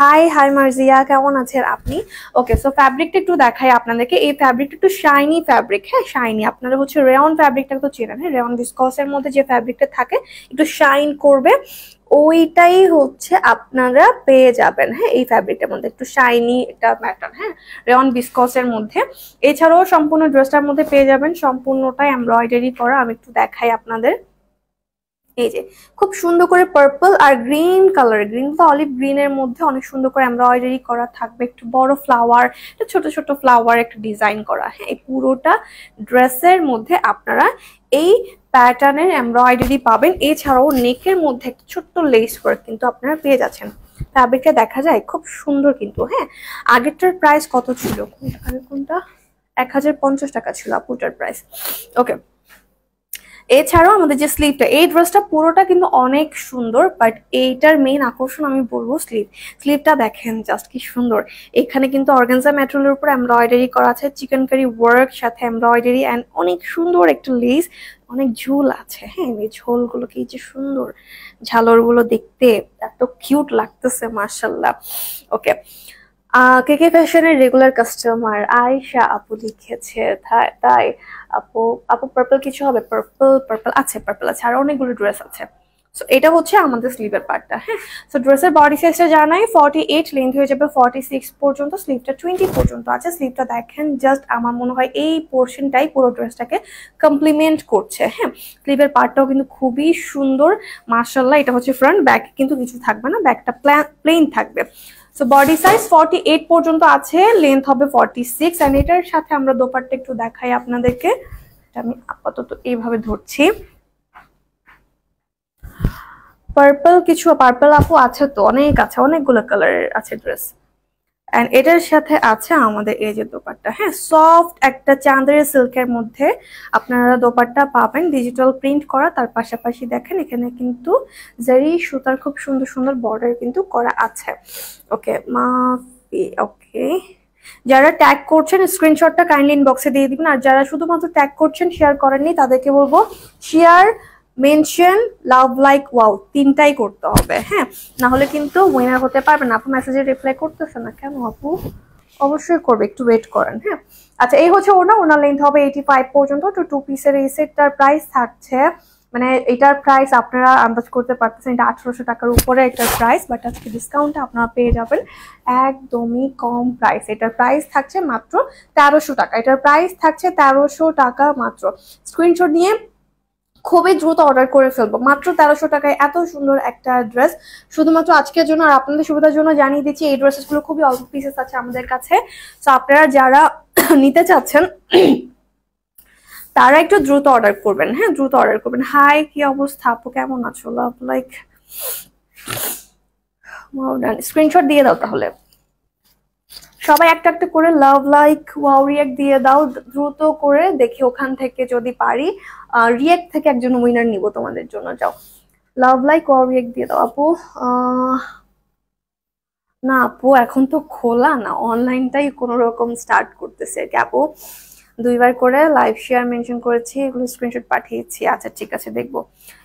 হাই হাই মার্জিয়া কেমন আছেন আপনি ওকে সো ফ্যাব্রিকটা একটু দেখাই আপনাদেরকে এই ফ্যাব্রিকটা একটু শাইনি ফ্যাব্রিক হ্যাঁ শাইনি আপনারা হচ্ছে রেওন ফ্যাব্রিকটা তো চেনেন হ্যাঁ রেওন ডিসকসের মধ্যে যে ফ্যাব্রিকটা থাকে একটু শাইন করবে ওইটাই হচ্ছে আপনারা পেয়ে যাবেন হ্যাঁ এই ফ্যাব্রিকটার মধ্যে একটু শাইনি একটা প্যাটার্ন হ্যাঁ রেয়ন বিস্কসের মধ্যে এছাড়াও সম্পূর্ণ ড্রেসটার মধ্যে পেয়ে যাবেন সম্পূর্ণটাই এমব্রয়ডারি করা আমি একটু দেখাই আপনাদের এই যে খুব সুন্দর করে পার্পল আর গ্রিন কালার গ্রিন বা অলিভ এর মধ্যে অনেক সুন্দর করে এমব্রয়ডারি করা থাকবে একটু বড় ফ্লাওয়ার একটা ছোট ছোট ফ্লাওয়ার একটা ডিজাইন করা হ্যাঁ এই পুরোটা ড্রেসের মধ্যে আপনারা এই প্যাটার্নের এমব্রয়ডারি পাবেন এছাড়াও নেকের মধ্যে একটা ছোট্ট লেস ওয়ার্ক কিন্তু আপনারা পেয়ে যাচ্ছেন ফ্যাব্রিকটা দেখা যায় খুব সুন্দর কিন্তু হ্যাঁ আগেরটার প্রাইস কত ছিল কোনটা কোনটা এক টাকা ছিল আপুটার প্রাইস ওকে এছাড়াও আমাদের যে স্লিভটা এই ড্রেসটা পুরোটা কিন্তু অনেক সুন্দর বাট এইটার মেইন আকর্ষণ আমি বলবো স্লিভ স্লিভটা দেখেন জাস্ট কি সুন্দর এখানে কিন্তু অর্গানজা ম্যাটেরিয়ালের উপর এমব্রয়ডারি করা আছে চিকেন কারি ওয়ার্ক সাথে এমব্রয়ডারি অ্যান্ড অনেক সুন্দর একটা লেস অনেক ঝোল আছে হ্যাঁ এই ঝোলগুলো কি যে সুন্দর ঝালরগুলো দেখতে এত কিউট লাগতেছে মার্শাল্লাহ ওকে কেকে ফ্যাশনের রেগুলার কাস্টমার আয়শা আপু লিখেছে তাই আপু আপু পার্পল কিছু হবে পার্পল পার্পল আছে পার্পল আছে আর অনেকগুলো ড্রেস আছে সো এটা হচ্ছে আমাদের স্লিভের পার্টটা হ্যাঁ সো ড্রেসের বডি সাইজটা জানাই ফর্টি এইট লেন্থ হয়ে যাবে ফর্টি সিক্স পর্যন্ত স্লিভটা টোয়েন্টি পর্যন্ত আছে স্লিভটা দেখেন জাস্ট আমার মনে হয় এই পোর্শনটাই পুরো ড্রেসটাকে কমপ্লিমেন্ট করছে হ্যাঁ স্লিভের পার্টটাও কিন্তু খুবই সুন্দর মার্শাল্লাহ এটা হচ্ছে ফ্রন্ট ব্যাক কিন্তু কিছু থাকবে না ব্যাকটা প্লেন থাকবে সো বডি সাইজ 48 পর্যন্ত আছে লেন্থ হবে 46 এন্ড এটার সাথে আমরা দোপাট্টা একটু দেখাই আপনাদেরকে আমি আপাতত এইভাবে ধরছি পার্পল কিছু পার্পল আপু আছে তো অনেক আছে অনেকগুলো কালার আছে ড্রেস অ্যান্ড এটার সাথে আছে আমাদের এই যে দোপাট্টা হ্যাঁ সফট একটা চাঁদের সিল্কের মধ্যে আপনারা দোপাট্টা পাবেন ডিজিটাল প্রিন্ট করা তার পাশাপাশি দেখেন এখানে কিন্তু জারি সুতার খুব সুন্দর সুন্দর বর্ডার কিন্তু করা আছে ওকে মাফি ওকে যারা ট্যাগ করছেন স্ক্রিনশটটা কাইন্ডলি ইনবক্সে দিয়ে দিবেন আর যারা শুধুমাত্র ট্যাগ করছেন শেয়ার করেননি তাদেরকে বলবো share mention love like wow তিনটাই করতে হবে হ্যাঁ না হলে কিন্তু উইনার হতে পারবেন আপু মেসেজে রিপ্লাই করতেছে না কেন আপু অবশ্যই করবে একটু ওয়েট করেন হ্যাঁ আচ্ছা এই হচ্ছে ওনা ওনার লেন্থ হবে এইটি ফাইভ পর্যন্ত টু টু পিসের এই সেটটার প্রাইস থাকছে মানে এটার প্রাইস আপনারা আন্দাজ করতে পারতেছেন এটা আঠারোশো টাকার উপরে এটার প্রাইস বাট আজকে ডিসকাউন্টে আপনারা পেয়ে যাবেন একদমই কম প্রাইস এটার প্রাইস থাকছে মাত্র তেরোশো টাকা এটার প্রাইস থাকছে তেরোশো টাকা মাত্র স্ক্রিনশট নিয়ে খুবই দ্রুত অর্ডার করে ফেলবো মাত্র তেরোশো টাকায় এত সুন্দর একটা ড্রেস শুধুমাত্র আজকের জন্য আর আপনাদের সুবিধার জন্য জানিয়ে দিচ্ছি এই ড্রেসেসগুলো খুবই অল্প পিসেস আছে আমাদের কাছে তো আপনারা যারা নিতে চাচ্ছেন তারা একটু দ্রুত অর্ডার করবেন হ্যাঁ দ্রুত অর্ডার করবেন হাই কি অবস্থা আপু কেমন আছো লাভ লাইক স্ক্রিনশট দিয়ে দাও তাহলে সবাই একটা একটা করে লাভ লাইক ওয়াও রিয়েক্ট দিয়ে দাও দ্রুত করে দেখি ওখান থেকে যদি পারি রিয়েক্ট থেকে একজন উইনার নিব তোমাদের জন্য যাও লাভ লাইক ওয়াও রিয়েক্ট দিয়ে দাও আপু না আপু এখন তো খোলা না অনলাইনটাই কোনো রকম স্টার্ট করতেছে আর কি আপু দুইবার করে লাইভ শেয়ার মেনশন করেছি এগুলো স্ক্রিনশট পাঠিয়েছি আচ্ছা ঠিক আছে দেখবো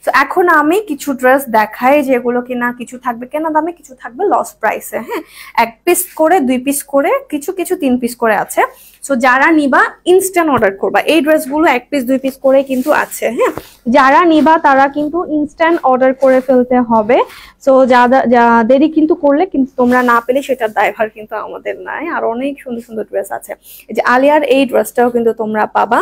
তো এখন আমি কিছু ড্রেস দেখাই যেগুলো কিনা কিছু থাকবে কেনা দামে কিছু থাকবে লস প্রাইসে হ্যাঁ এক পিস করে দুই পিস করে কিছু কিছু তিন পিস করে আছে সো যারা নিবা ইনস্ট্যান্ট অর্ডার করবা এই ড্রেসগুলো এক পিস দুই পিস করে কিন্তু আছে হ্যাঁ যারা নিবা তারা কিন্তু ইনস্ট্যান্ট অর্ডার করে ফেলতে হবে সো যা দেরি কিন্তু করলে কিন্তু তোমরা না পেলে সেটার দায়ভার কিন্তু আমাদের নাই আর অনেক সুন্দর সুন্দর ড্রেস আছে যে আলিয়ার এই ড্রেসটাও কিন্তু তোমরা পাবা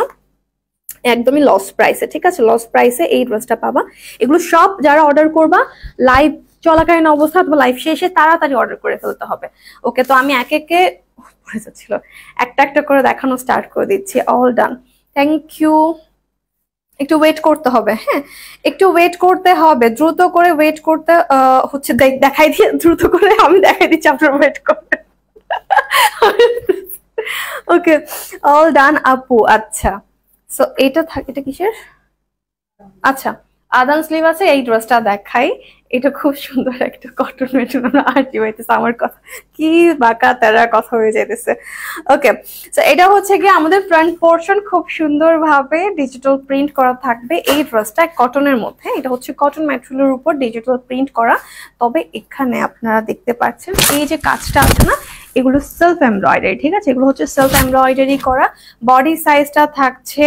একদমই লস প্রাইসে ঠিক আছে লস প্রাইসে এই ড্রেসটা পাবা এগুলো সব যারা অর্ডার করবা লাইভ চলাকালীন অবস্থা অথবা লাইফ শেষে তাড়াতাড়ি অর্ডার করে ফেলতে হবে ওকে তো আমি এক একে পড়ে যাচ্ছিল একটা একটা করে দেখানো স্টার্ট করে দিচ্ছি অল ডান থ্যাংক ইউ একটু ওয়েট করতে হবে হ্যাঁ একটু ওয়েট করতে হবে দ্রুত করে ওয়েট করতে হচ্ছে দেখাই দিয়ে দ্রুত করে আমি দেখাই দিচ্ছি আপনার ওয়েট করে ওকে অল ডান আপু আচ্ছা সো এটা থাকে এটা কিসের আচ্ছা আদান স্লিভ আছে এই ড্রেসটা দেখাই এটা খুব সুন্দর একটা কটন মেশিন আমরা হইতেছে আমার কথা কি বাঁকা তারা কথা হয়ে যাইতেছে ওকে তো এটা হচ্ছে গিয়ে আমাদের ফ্রন্ট পোর্শন খুব সুন্দরভাবে ডিজিটাল প্রিন্ট করা থাকবে এই ড্রেসটা কটনের মধ্যে এটা হচ্ছে কটন ম্যাটেরিয়ালের উপর ডিজিটাল প্রিন্ট করা তবে এখানে আপনারা দেখতে পাচ্ছেন এই যে কাজটা আছে না এগুলো সেলফ এমব্রয়ডারি ঠিক আছে এগুলো হচ্ছে সেলফ এমব্রয়ডারি করা বডি সাইজটা থাকছে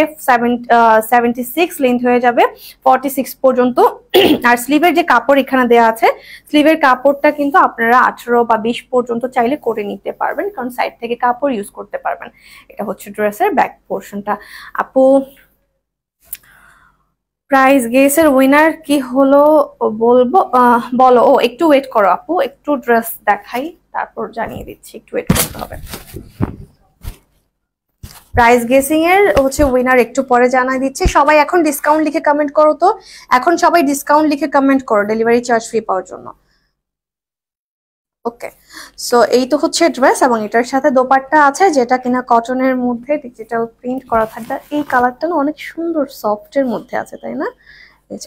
সেভেন্টি সিক্স লেন্থ হয়ে যাবে ফর্টি সিক্স পর্যন্ত আর স্লিভের যে কাপড় এখানে দেওয়া আছে স্লিভের কাপড়টা কিন্তু আপনারা আঠেরো বা বিশ পর্যন্ত চাইলে করে নিতে পারবেন কারণ সাইড থেকে কাপড় ইউজ করতে পারবেন এটা হচ্ছে ড্রেসের ব্যাক পোর্শনটা আপু প্রাইজ গেসের উইনার কি হলো বলবো বলো ও একটু ওয়েট করো আপু একটু ড্রেস দেখাই তারপর জানিয়ে দিচ্ছি একটু ওয়েট করতে হবে প্রাইস গেসিং এর হচ্ছে উইনার একটু পরে জানাই দিচ্ছি সবাই এখন ডিসকাউন্ট লিখে কমেন্ট করো তো এখন সবাই ডিসকাউন্ট লিখে কমেন্ট করো ডেলিভারি চার্জ ফ্রি পাওয়ার জন্য ওকে সো এই তো হচ্ছে ড্রেস এবং এটার সাথে দোপাট্টা আছে যেটা কিনা কটনের মধ্যে ডিজিটাল প্রিন্ট করা থাকবে এই কালারটা না অনেক সুন্দর সফটের মধ্যে আছে তাই না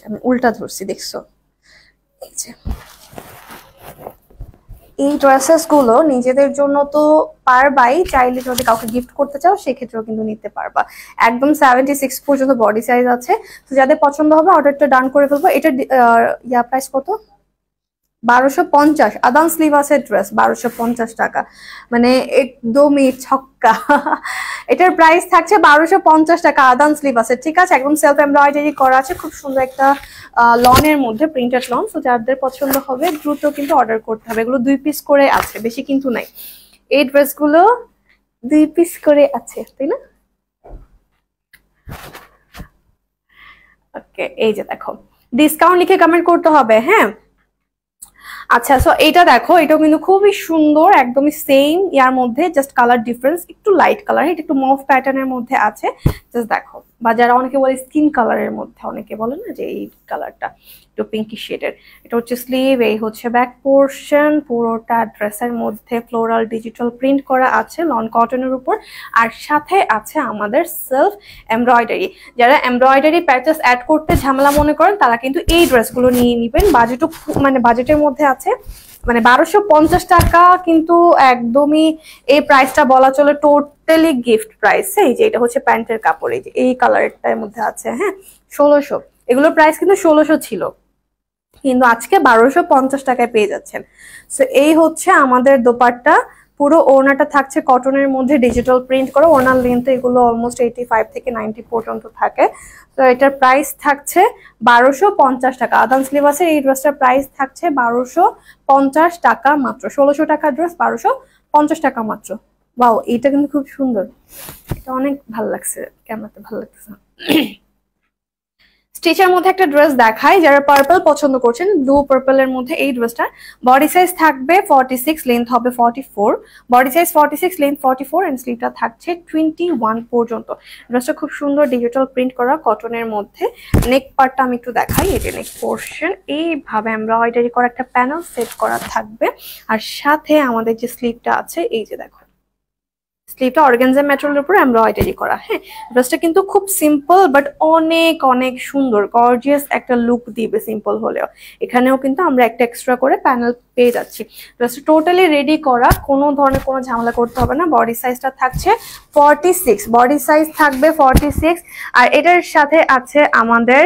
আমি উল্টা ধরছি দেখছো এই যে এই গুলো নিজেদের জন্য তো পারবাই চাইলে যদি কাউকে গিফট করতে চাও সেক্ষেত্রেও কিন্তু নিতে পারবা একদম সেভেন্টি সিক্স পর্যন্ত বডি সাইজ আছে তো যাদের পছন্দ হবে অর্ডারটা ডান করে ফেলবো এটা ইয়া প্রাইস কত বারোশো পঞ্চাশ আদান স্লিভাসের ড্রেস বারোশো পঞ্চাশ টাকা মানে একদমই ছক্কা এটার প্রাইস থাকছে বারোশো পঞ্চাশ টাকা আদান স্লিভাসের ঠিক আছে একদম সেলফ এমব্রয়ডারি করা আছে খুব সুন্দর একটা লনের মধ্যে প্রিন্টেড লন সো যাদের পছন্দ হবে দ্রুত কিন্তু অর্ডার করতে হবে এগুলো দুই পিস করে আছে বেশি কিন্তু নাই এই ড্রেসগুলো দুই পিস করে আছে তাই না ওকে এই যে দেখো ডিসকাউন্ট লিখে কমেন্ট করতে হবে হ্যাঁ আচ্ছা সো এটা দেখো এটাও কিন্তু খুবই সুন্দর একদমই সেম ইয়ার মধ্যে জাস্ট কালার ডিফারেন্স একটু লাইট হ্যাঁ, কালার এটা একটু মফ প্যাটার্নের মধ্যে আছে জাস্ট দেখো বা যারা অনেকে বলে স্কিন কালারের মধ্যে অনেকে বলে না যে এই কালারটা একটু পিঙ্কি শেডের এটা হচ্ছে স্লিভ এই হচ্ছে ব্যাক পোর্শন পুরোটা ড্রেসের মধ্যে ফ্লোরাল ডিজিটাল প্রিন্ট করা আছে লন কটনের উপর আর সাথে আছে আমাদের সেলফ এমব্রয়ডারি যারা এমব্রয়ডারি প্যাচেস অ্যাড করতে ঝামেলা মনে করেন তারা কিন্তু এই ড্রেসগুলো নিয়ে নেবেন বাজেটও মানে বাজেটের মধ্যে আছে মানে বারোশো পঞ্চাশ টাকা কিন্তু একদমই এই প্রাইসটা বলা চলে টোটালি গিফট প্রাইস এই যে এটা হচ্ছে প্যান্টের কাপড় এই যে এই কালারটার মধ্যে আছে হ্যাঁ ষোলোশো এগুলোর প্রাইস কিন্তু ষোলোশো ছিল কিন্তু আজকে বারোশো পঞ্চাশ টাকায় পেয়ে যাচ্ছেন সো এই হচ্ছে আমাদের দোপাট্টা পুরো ওড়নাটা থাকছে কটনের মধ্যে ডিজিটাল প্রিন্ট করা ওড়নার লেন্থ এগুলো অলমোস্ট এইটি ফাইভ থেকে নাইনটি পর্যন্ত থাকে তো এটার প্রাইস থাকছে বারোশো পঞ্চাশ টাকা আদান সিলেবাসের এই ড্রেসটার প্রাইস থাকছে বারোশো পঞ্চাশ টাকা মাত্র ষোলোশো টাকা ড্রেস বারোশো পঞ্চাশ টাকা মাত্র বাও এটা কিন্তু খুব সুন্দর এটা অনেক ভালো লাগছে ক্যামেরাতে ভালো লাগছে স্টিচের মধ্যে একটা ড্রেস দেখায় যারা পার্পল পছন্দ করছেন ব্লু পার্পল এর মধ্যে এই ড্রেসটা বডি সাইজ থাকবে ফর্টি সিক্স লেন্থ হবে forty four body size forty six length forty four and স্লিভটা থাকছে টোয়েন্টি ওয়ান পর্যন্ত ড্রেসটা খুব সুন্দর ডিজিটাল প্রিন্ট করা কটনের মধ্যে নেক পার্টটা আমি একটু দেখাই এটা নেক পোর্শন এইভাবে এমব্রয়ডারি করা একটা প্যানেল সেট করা থাকবে আর সাথে আমাদের যে স্লিভটা আছে এই যে দেখো স্লিভটা অর্গেনজা ম্যাটেরিয়ালের উপরে এমব্রয়ডারি করা হ্যাঁ ড্রেসটা কিন্তু খুব সিম্পল বাট অনেক অনেক সুন্দর গর্জিয়াস একটা লুক দিবে সিম্পল হলেও এখানেও কিন্তু আমরা একটা এক্সট্রা করে প্যানেল পেয়ে যাচ্ছি ড্রেসটা টোটালি রেডি করা কোনো ধরনের কোনো ঝামেলা করতে হবে না বডি সাইজটা থাকছে ফর্টি সিক্স বডি সাইজ থাকবে ফর্টি সিক্স আর এটার সাথে আছে আমাদের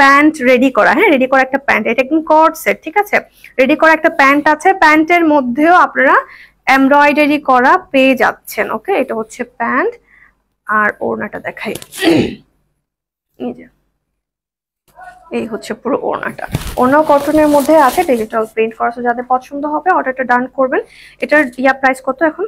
প্যান্ট রেডি করা হ্যাঁ রেডি করা একটা প্যান্ট এটা কিন্তু কট সেট ঠিক আছে রেডি করা একটা প্যান্ট আছে প্যান্টের মধ্যেও আপনারা এমব্রয়ডারি করা পেয়ে যাচ্ছেন ওকে এটা হচ্ছে প্যান্ট আর ওড়নাটা দেখাই এই হচ্ছে পুরো ওড়নাটা ওড়না কটনের মধ্যে আছে ডিজিটাল প্রিন্ট করা যাদের পছন্দ হবে অর্ডারটা ডান করবেন এটার ইয়া প্রাইস কত এখন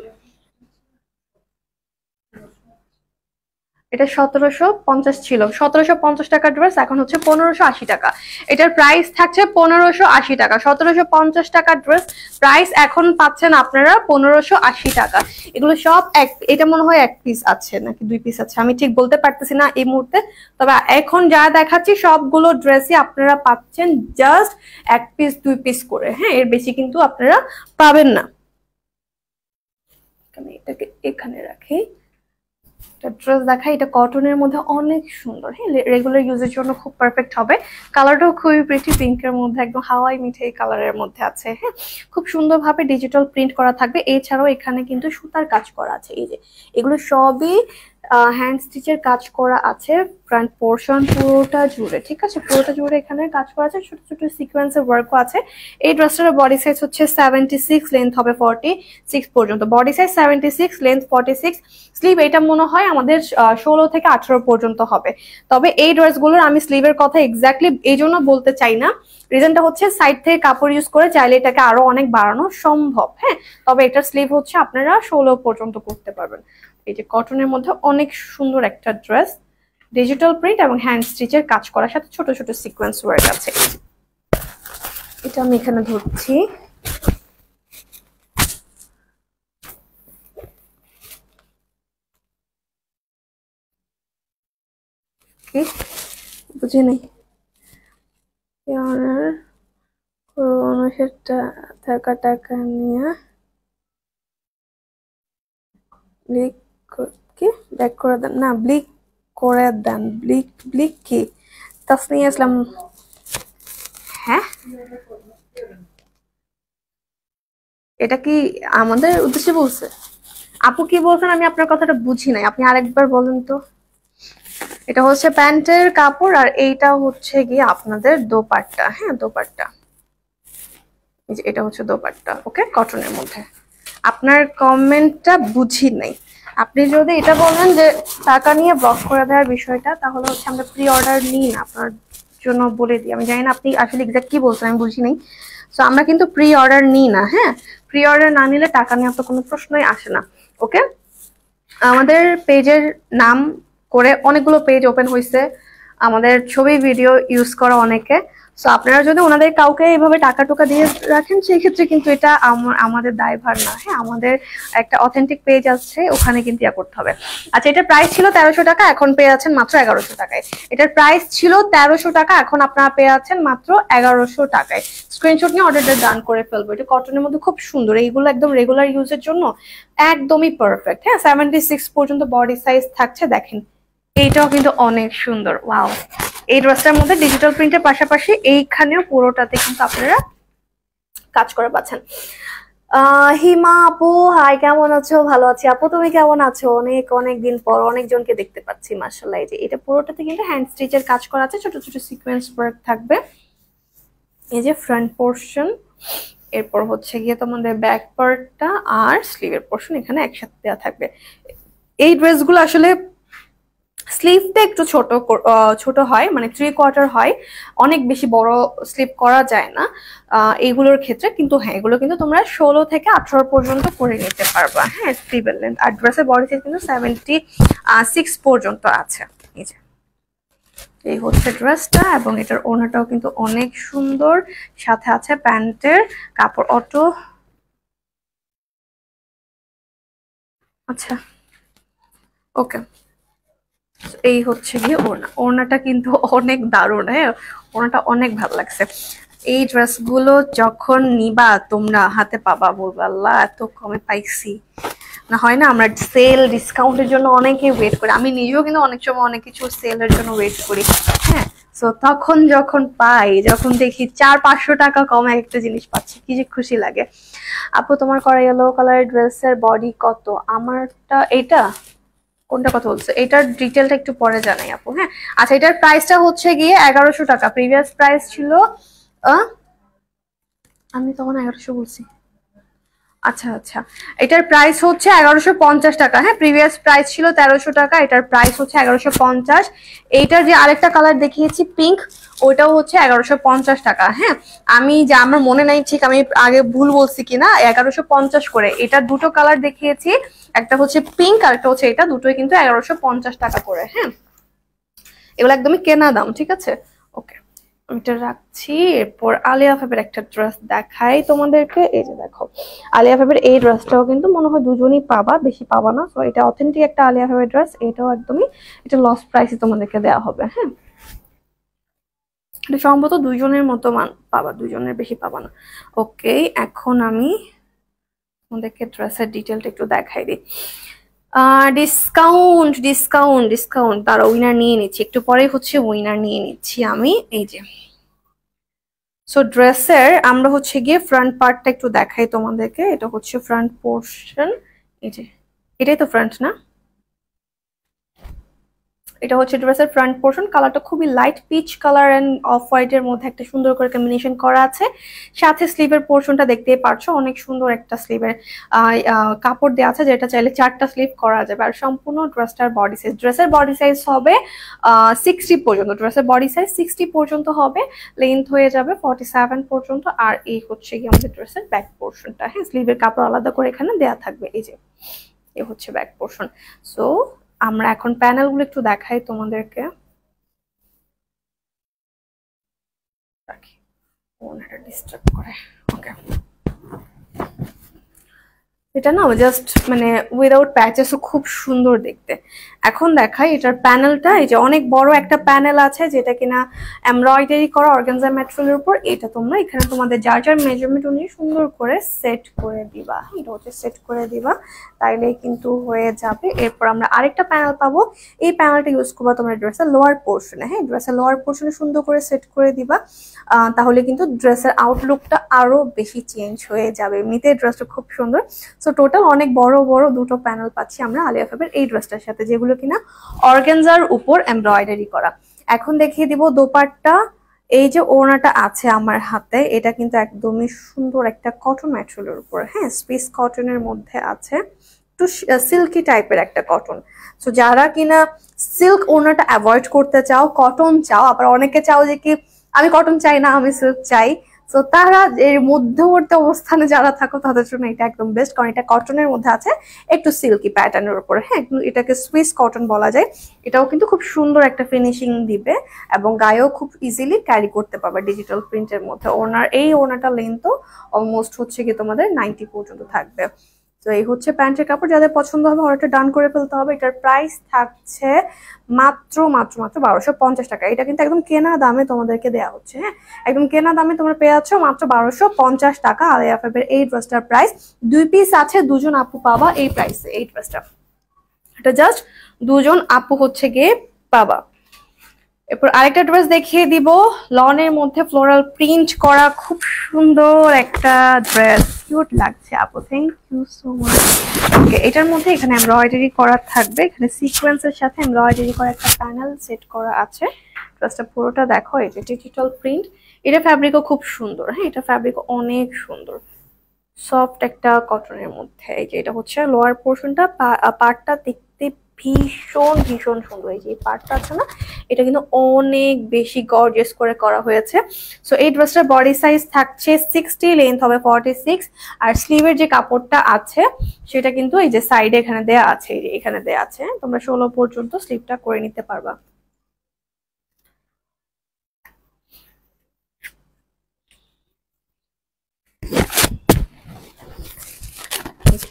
এটা সতেরোশো পঞ্চাশ ছিল সতেরোশো পঞ্চাশ টাকার ড্রেস এখন হচ্ছে পনেরোশো আশি টাকা এটার প্রাইস থাকছে পনেরোশো আশি টাকা সতেরোশো পঞ্চাশ টাকার ড্রেস প্রাইস এখন পাচ্ছেন আপনারা পনেরোশো আশি টাকা এগুলো সব এক এটা মনে হয় এক পিস আছে নাকি দুই পিস আছে আমি ঠিক বলতে পারতেছি না এই মুহূর্তে তবে এখন যা দেখাচ্ছি সবগুলো ড্রেসই আপনারা পাচ্ছেন জাস্ট এক পিস দুই পিস করে হ্যাঁ এর বেশি কিন্তু আপনারা পাবেন না আমি এটাকে এখানে রাখি ড্রেস দেখাই এটা কটনের মধ্যে অনেক সুন্দর হ্যাঁ রেগুলার ইউজের জন্য খুব পারফেক্ট হবে কালারটাও খুবই প্রিটি পিঙ্কের মধ্যে একদম হাওয়াই মিঠাই কালারের মধ্যে আছে হ্যাঁ খুব সুন্দরভাবে ডিজিটাল প্রিন্ট করা থাকবে এছাড়াও এখানে কিন্তু সুতার কাজ করা আছে এই যে এগুলো সবই হ্যান্ড স্টিচের কাজ করা আছে ফ্রন্ট পোর্শন পুরোটা জুড়ে ঠিক আছে পুরোটা জুড়ে এখানে কাজ করা আছে ছোট ছোট সিকোয়েন্সের ওয়ার্কও আছে এই ড্রেসটার বডি সাইজ হচ্ছে সেভেন্টি সিক্স লেন্থ হবে ফর্টি সিক্স পর্যন্ত body size seventy six length forty six sleeve এটা মনে হয় আমাদের ষোলো থেকে আঠেরো পর্যন্ত হবে তবে এই ড্রেসগুলোর আমি স্লিভের কথা এক্স্যাক্টলি এই জন্য বলতে চাই না রিজনটা হচ্ছে সাইড থেকে কাপড় ইউজ করে চাইলে এটাকে আরো অনেক বাড়ানো সম্ভব হ্যাঁ তবে এটার স্লিভ হচ্ছে আপনারা ষোলো পর্যন্ত করতে পারবেন এই যে কটনের মধ্যে অনেক সুন্দর একটা ড্রেস ডিজিটাল প্রিন্ট এবং হ্যান্ড স্টিচের কাজ করার সাথে ছোট ছোট সিকোয়েন্স ওয়ার্ক আছে এটা আমি এখানে ধরছি বুঝি নেই টাকা টাকা নিয়ে কে ব্যাক করে দেন না ব্লিক করে দেন ব্লিক ব্লিক কি তাসনিয়া আসলাম হ্যাঁ এটা কি আমাদের উদ্দেশ্যে বলছে আপু কি বলছেন আমি আপনার কথাটা বুঝি নাই আপনি আরেকবার বলেন তো এটা হচ্ছে প্যান্টের কাপড় আর এইটা হচ্ছে গিয়ে আপনাদের দোপাট্টা হ্যাঁ দোপাট্টা এটা হচ্ছে দোপাট্টা ওকে কটনের মধ্যে আপনার কমেন্টটা বুঝি নাই আপনি যদি এটা বলেন যে টাকা নিয়ে ব্লক করে দেওয়ার বিষয়টা তাহলে হচ্ছে আমরা প্রি অর্ডার নিই আপনার জন্য বলে দিই আমি জানি না আপনি আসলে এক্সাক্ট কি বলছেন আমি বুঝি নাই সো আমরা কিন্তু প্রি অর্ডার নিই না হ্যাঁ প্রি অর্ডার না নিলে টাকা নিয়ে আপনার কোনো প্রশ্নই আসে না ওকে আমাদের পেজের নাম করে অনেকগুলো পেজ ওপেন হয়েছে আমাদের ছবি ভিডিও ইউজ করা অনেকে সো আপনারা যদি ওনাদের কাউকে এইভাবে টাকা টোকা দিয়ে রাখেন সেই ক্ষেত্রে কিন্তু এটা আমাদের দায়ভার না হ্যাঁ আমাদের একটা অথেন্টিক পেজ আছে ওখানে কিন্তু ইয়া করতে হবে আচ্ছা এটার প্রাইস ছিল তেরোশো টাকা এখন পেয়ে আছেন মাত্র এগারোশো টাকায় এটার প্রাইস ছিল তেরোশো টাকা এখন আপনারা পেয়ে আছেন মাত্র এগারোশো টাকায় স্ক্রিনশট নিয়ে অর্ডারটা ডান করে ফেলবো এটা কটনের মধ্যে খুব সুন্দর এইগুলো একদম রেগুলার ইউজের জন্য একদমই পারফেক্ট হ্যাঁ সেভেন্টি সিক্স পর্যন্ত বডি সাইজ থাকছে দেখেন এইটাও কিন্তু অনেক সুন্দর ওয়াও এই ড্রেসটার মধ্যে ডিজিটাল প্রিন্টের পাশাপাশি এইখানেও পুরোটাতে কিন্তু আপনারা কাজ করে পাচ্ছেন হিমা আপু হাই কেমন আছো ভালো আছি আপু তুমি কেমন আছো অনেক অনেক দিন পর অনেকজনকে দেখতে পাচ্ছি মার্শাল্লাহ যে এটা পুরোটাতে কিন্তু হ্যান্ড স্টিচের কাজ করা আছে ছোট ছোট সিকোয়েন্স ওয়ার্ক থাকবে এই যে ফ্রন্ট পোর্শন এরপর হচ্ছে গিয়ে তোমাদের ব্যাক পার্টটা আর স্লিভের পোর্শন এখানে একসাথে দেওয়া থাকবে এই ড্রেসগুলো আসলে স্লিভটা একটু ছোট ছোট হয় মানে থ্রি কোয়ার্টার হয় অনেক বেশি বড় স্লিভ করা যায় না এইগুলোর ক্ষেত্রে কিন্তু হ্যাঁ এগুলো কিন্তু তোমরা ষোলো থেকে আঠারো পর্যন্ত করে নিতে পারবা হ্যাঁ স্লিভের লেন্থ আর ড্রেসের বডি সাইজ কিন্তু সেভেন্টি সিক্স পর্যন্ত আছে এই যে এই হচ্ছে ড্রেসটা এবং এটার ওনাটাও কিন্তু অনেক সুন্দর সাথে আছে প্যান্টের কাপড় অটো আচ্ছা ওকে এই হচ্ছে গিয়ে ওড়না ওড়নাটা কিন্তু অনেক দারুণ হ্যাঁ ওড়নাটা অনেক ভালো লাগছে এই ড্রেসগুলো যখন নিবা তোমরা হাতে পাবা বলবা আল্লাহ এত কমে পাইছি না হয় না আমরা সেল ডিসকাউন্টের জন্য অনেকে ওয়েট করি আমি নিজেও কিন্তু অনেক সময় অনেক কিছু সেলের জন্য ওয়েট করি হ্যাঁ সো তখন যখন পাই যখন দেখি চার পাঁচশো টাকা কমে একটা জিনিস পাচ্ছি কি যে খুশি লাগে আপু তোমার করা ইয়েলো কালারের ড্রেসের বডি কত আমারটা এটা কোনটা কথা বলছো এটার ডিটেলটা একটু পরে জানাই আপু হ্যাঁ আচ্ছা এটার প্রাইসটা হচ্ছে গিয়ে এগারোশো টাকা প্রিভিয়াস প্রাইস ছিল আমি তখন এগারোশো বলছি আচ্ছা আচ্ছা এটার প্রাইস হচ্ছে এগারোশো পঞ্চাশ টাকা হ্যাঁ প্রিভিয়াস প্রাইস ছিল তেরোশো টাকা এটার প্রাইস হচ্ছে এগারোশো পঞ্চাশ এইটার যে আরেকটা কালার দেখিয়েছি পিঙ্ক ওইটাও হচ্ছে এগারোশো পঞ্চাশ টাকা হ্যাঁ আমি যা আমার মনে নাই ঠিক আমি আগে ভুল বলছি কিনা এগারোশো পঞ্চাশ করে এটা দুটো কালার দেখিয়েছি একটা হচ্ছে পিঙ্ক আর একটা হচ্ছে এটা দুটোই কিন্তু এগারোশো পঞ্চাশ টাকা করে হ্যাঁ এগুলো একদমই কেনা দাম ঠিক আছে ওকে এটা রাখছি এরপর আলিয়া ফেবের একটা ড্রেস দেখাই তোমাদেরকে এই যে দেখো আলিয়া ফেবের এই ড্রেসটাও কিন্তু মনে হয় দুজনই পাবা বেশি পাবা না তো এটা অথেন্টিক একটা আলিয়া ফেবের ড্রেস এটাও একদমই এটা লস প্রাইসে তোমাদেরকে দেওয়া হবে হ্যাঁ এটা সম্ভবত দুজনের মতো মান পাবা দুজনের বেশি পাবা না ওকে এখন আমি তোমাদেরকে ড্রেসের ডিটেলটা একটু দেখাই দিই ডিসকাউন্ট ডিসকাউন্ট ডিসকাউন্ট তারা উইনার নিয়ে নিচ্ছি একটু পরে হচ্ছে উইনার নিয়ে নিচ্ছি আমি এই যে সো ড্রেসের আমরা হচ্ছে গিয়ে ফ্রন্ট পার্টটা একটু দেখাই তোমাদেরকে এটা হচ্ছে ফ্রন্ট পোর্শন এই যে এটাই তো ফ্রন্ট না এটা হচ্ছে ড্রেসের ফ্রন্ট পোর্শন কালারটা খুবই light peach colour and off হোয়াইটের মধ্যে একটা সুন্দর করে কম্বিনেশন করা আছে সাথে স্লিভের পোর্শনটা দেখতে পারছো অনেক সুন্দর একটা স্লিভের কাপড় দেওয়া আছে যেটা চাইলে চারটা স্লিভ করা যাবে আর সম্পূর্ণ ড্রেসটার বডি সাইজ ড্রেসের বডি সাইজ হবে সিক্সটি পর্যন্ত ড্রেসের বডি সাইজ সিক্সটি পর্যন্ত হবে লেন্থ হয়ে যাবে ফর্টি পর্যন্ত আর এই হচ্ছে গিয়ে আমাদের ড্রেসের ব্যাক পোর্শনটা হ্যাঁ স্লিভের কাপড় আলাদা করে এখানে দেওয়া থাকবে এই যে এ হচ্ছে ব্যাক পোর্শন সো আমরা এখন প্যানেলগুলো একটু দেখাই তোমাদেরকে ডিস্টার্ব করে ওকে এটা না জাস্ট মানে উইদাউট প্যাচেস খুব সুন্দর দেখতে এখন দেখাই এটার প্যানেলটা এই যে অনেক বড় একটা প্যানেল আছে যেটা কিনা এমব্রয়ডারি করা অর্গানজা ম্যাটেরিয়ালের উপর এটা তোমরা এখানে তোমাদের যার যার মেজারমেন্ট অনুযায়ী সুন্দর করে সেট করে দিবা এটা হচ্ছে সেট করে দিবা তাইলেই কিন্তু হয়ে যাবে এরপর আমরা আরেকটা প্যানেল পাবো এই প্যানেলটা ইউজ করবা তোমরা ড্রেসের লোয়ার পোর্শনে হ্যাঁ ড্রেসের লোয়ার পোর্শনে সুন্দর করে সেট করে দিবা তাহলে কিন্তু ড্রেসের আউটলুকটা আরও বেশি চেঞ্জ হয়ে যাবে এমনিতে ড্রেসটা খুব সুন্দর সো টোটাল অনেক বড় বড় দুটো প্যানেল পাচ্ছি আমরা আলিয়া ফেবের এই ড্রেসটার সাথে যেগুলো কিনা অর্গেনজার উপর এমব্রয়ডারি করা এখন দেখিয়ে দিব দোপারটা এই যে ওড়নাটা আছে আমার হাতে এটা কিন্তু একদমই সুন্দর একটা কটন ম্যাটেরিয়ালের উপর হ্যাঁ স্পেস কটনের মধ্যে আছে একটু সিল্কি টাইপের একটা কটন সো যারা কিনা সিল্ক ওড়নাটা অ্যাভয়েড করতে চাও কটন চাও আবার অনেকে চাও যে কি আমি কটন চাই না আমি সিল্ক চাই সো তারা এর মধ্যবর্তী অবস্থানে যারা থাকো তাদের জন্য এটা একদম বেস্ট কারণ এটা কটনের মধ্যে আছে একটু সিল্কি প্যাটার্নের উপরে হ্যাঁ এটাকে সুইস কটন বলা যায় এটাও কিন্তু খুব সুন্দর একটা ফিনিশিং দিবে এবং গায়েও খুব ইজিলি ক্যারি করতে পারবে ডিজিটাল প্রিন্টের মধ্যে ওনার এই ওনাটা লেন্থও অলমোস্ট হচ্ছে কি তোমাদের নাইনটি পর্যন্ত থাকবে তো এই হচ্ছে প্যান্টের কাপড় যাদের পছন্দ হবে অর্ডারটা ডান করে ফেলতে হবে এটার প্রাইস থাকছে মাত্র মাত্র মাত্র বারোশো পঞ্চাশ টাকা এটা কিন্তু একদম কেনা দামে তোমাদেরকে দেওয়া হচ্ছে হ্যাঁ একদম কেনা দামে তোমরা পেয়ে যাচ্ছ মাত্র বারোশো পঞ্চাশ টাকা আলিয়া ফাইভের এই ড্রেসটার প্রাইস দুই পিস আছে দুজন আপু পাবা এই প্রাইসে এই ড্রেসটা এটা জাস্ট দুজন আপু হচ্ছে গিয়ে পাবা এরপর আরেকটা ড্রেস দেখিয়ে দিব লনের মধ্যে ফ্লোরাল প্রিন্ট করা খুব সুন্দর একটা ড্রেস কিউট লাগছে আপু thank you so much okay এটার মধ্যে এখানে এমব্রয়ডারি করা থাকবে এখানে সিকোয়েন্সের সাথে এমব্রয়ডারি করা একটা প্যানেল সেট করা আছে প্লাসটা পুরোটা দেখো এটা ডিজিটাল প্রিন্ট এটা ফ্যাব্রিকও খুব সুন্দর হ্যাঁ এটা ফ্যাব্রিক অনেক সুন্দর সফট একটা কটনের মধ্যে এই যে এটা হচ্ছে লোয়ার পোর্শনটা দেখ ভীষণ ভীষণ সুন্দর এই যে পার্টটা আছে না এটা কিন্তু অনেক বেশি গর্জেস করে করা হয়েছে সো এই ড্রেসটার বডি সাইজ থাকছে সিক্সটি লেন্থ হবে ফর্টি সিক্স আর স্লিভের যে কাপড়টা আছে সেটা কিন্তু এই যে সাইডে এখানে দেয়া আছে এখানে দেয়া আছে তোমরা ষোলো পর্যন্ত স্লিভটা করে নিতে পারবা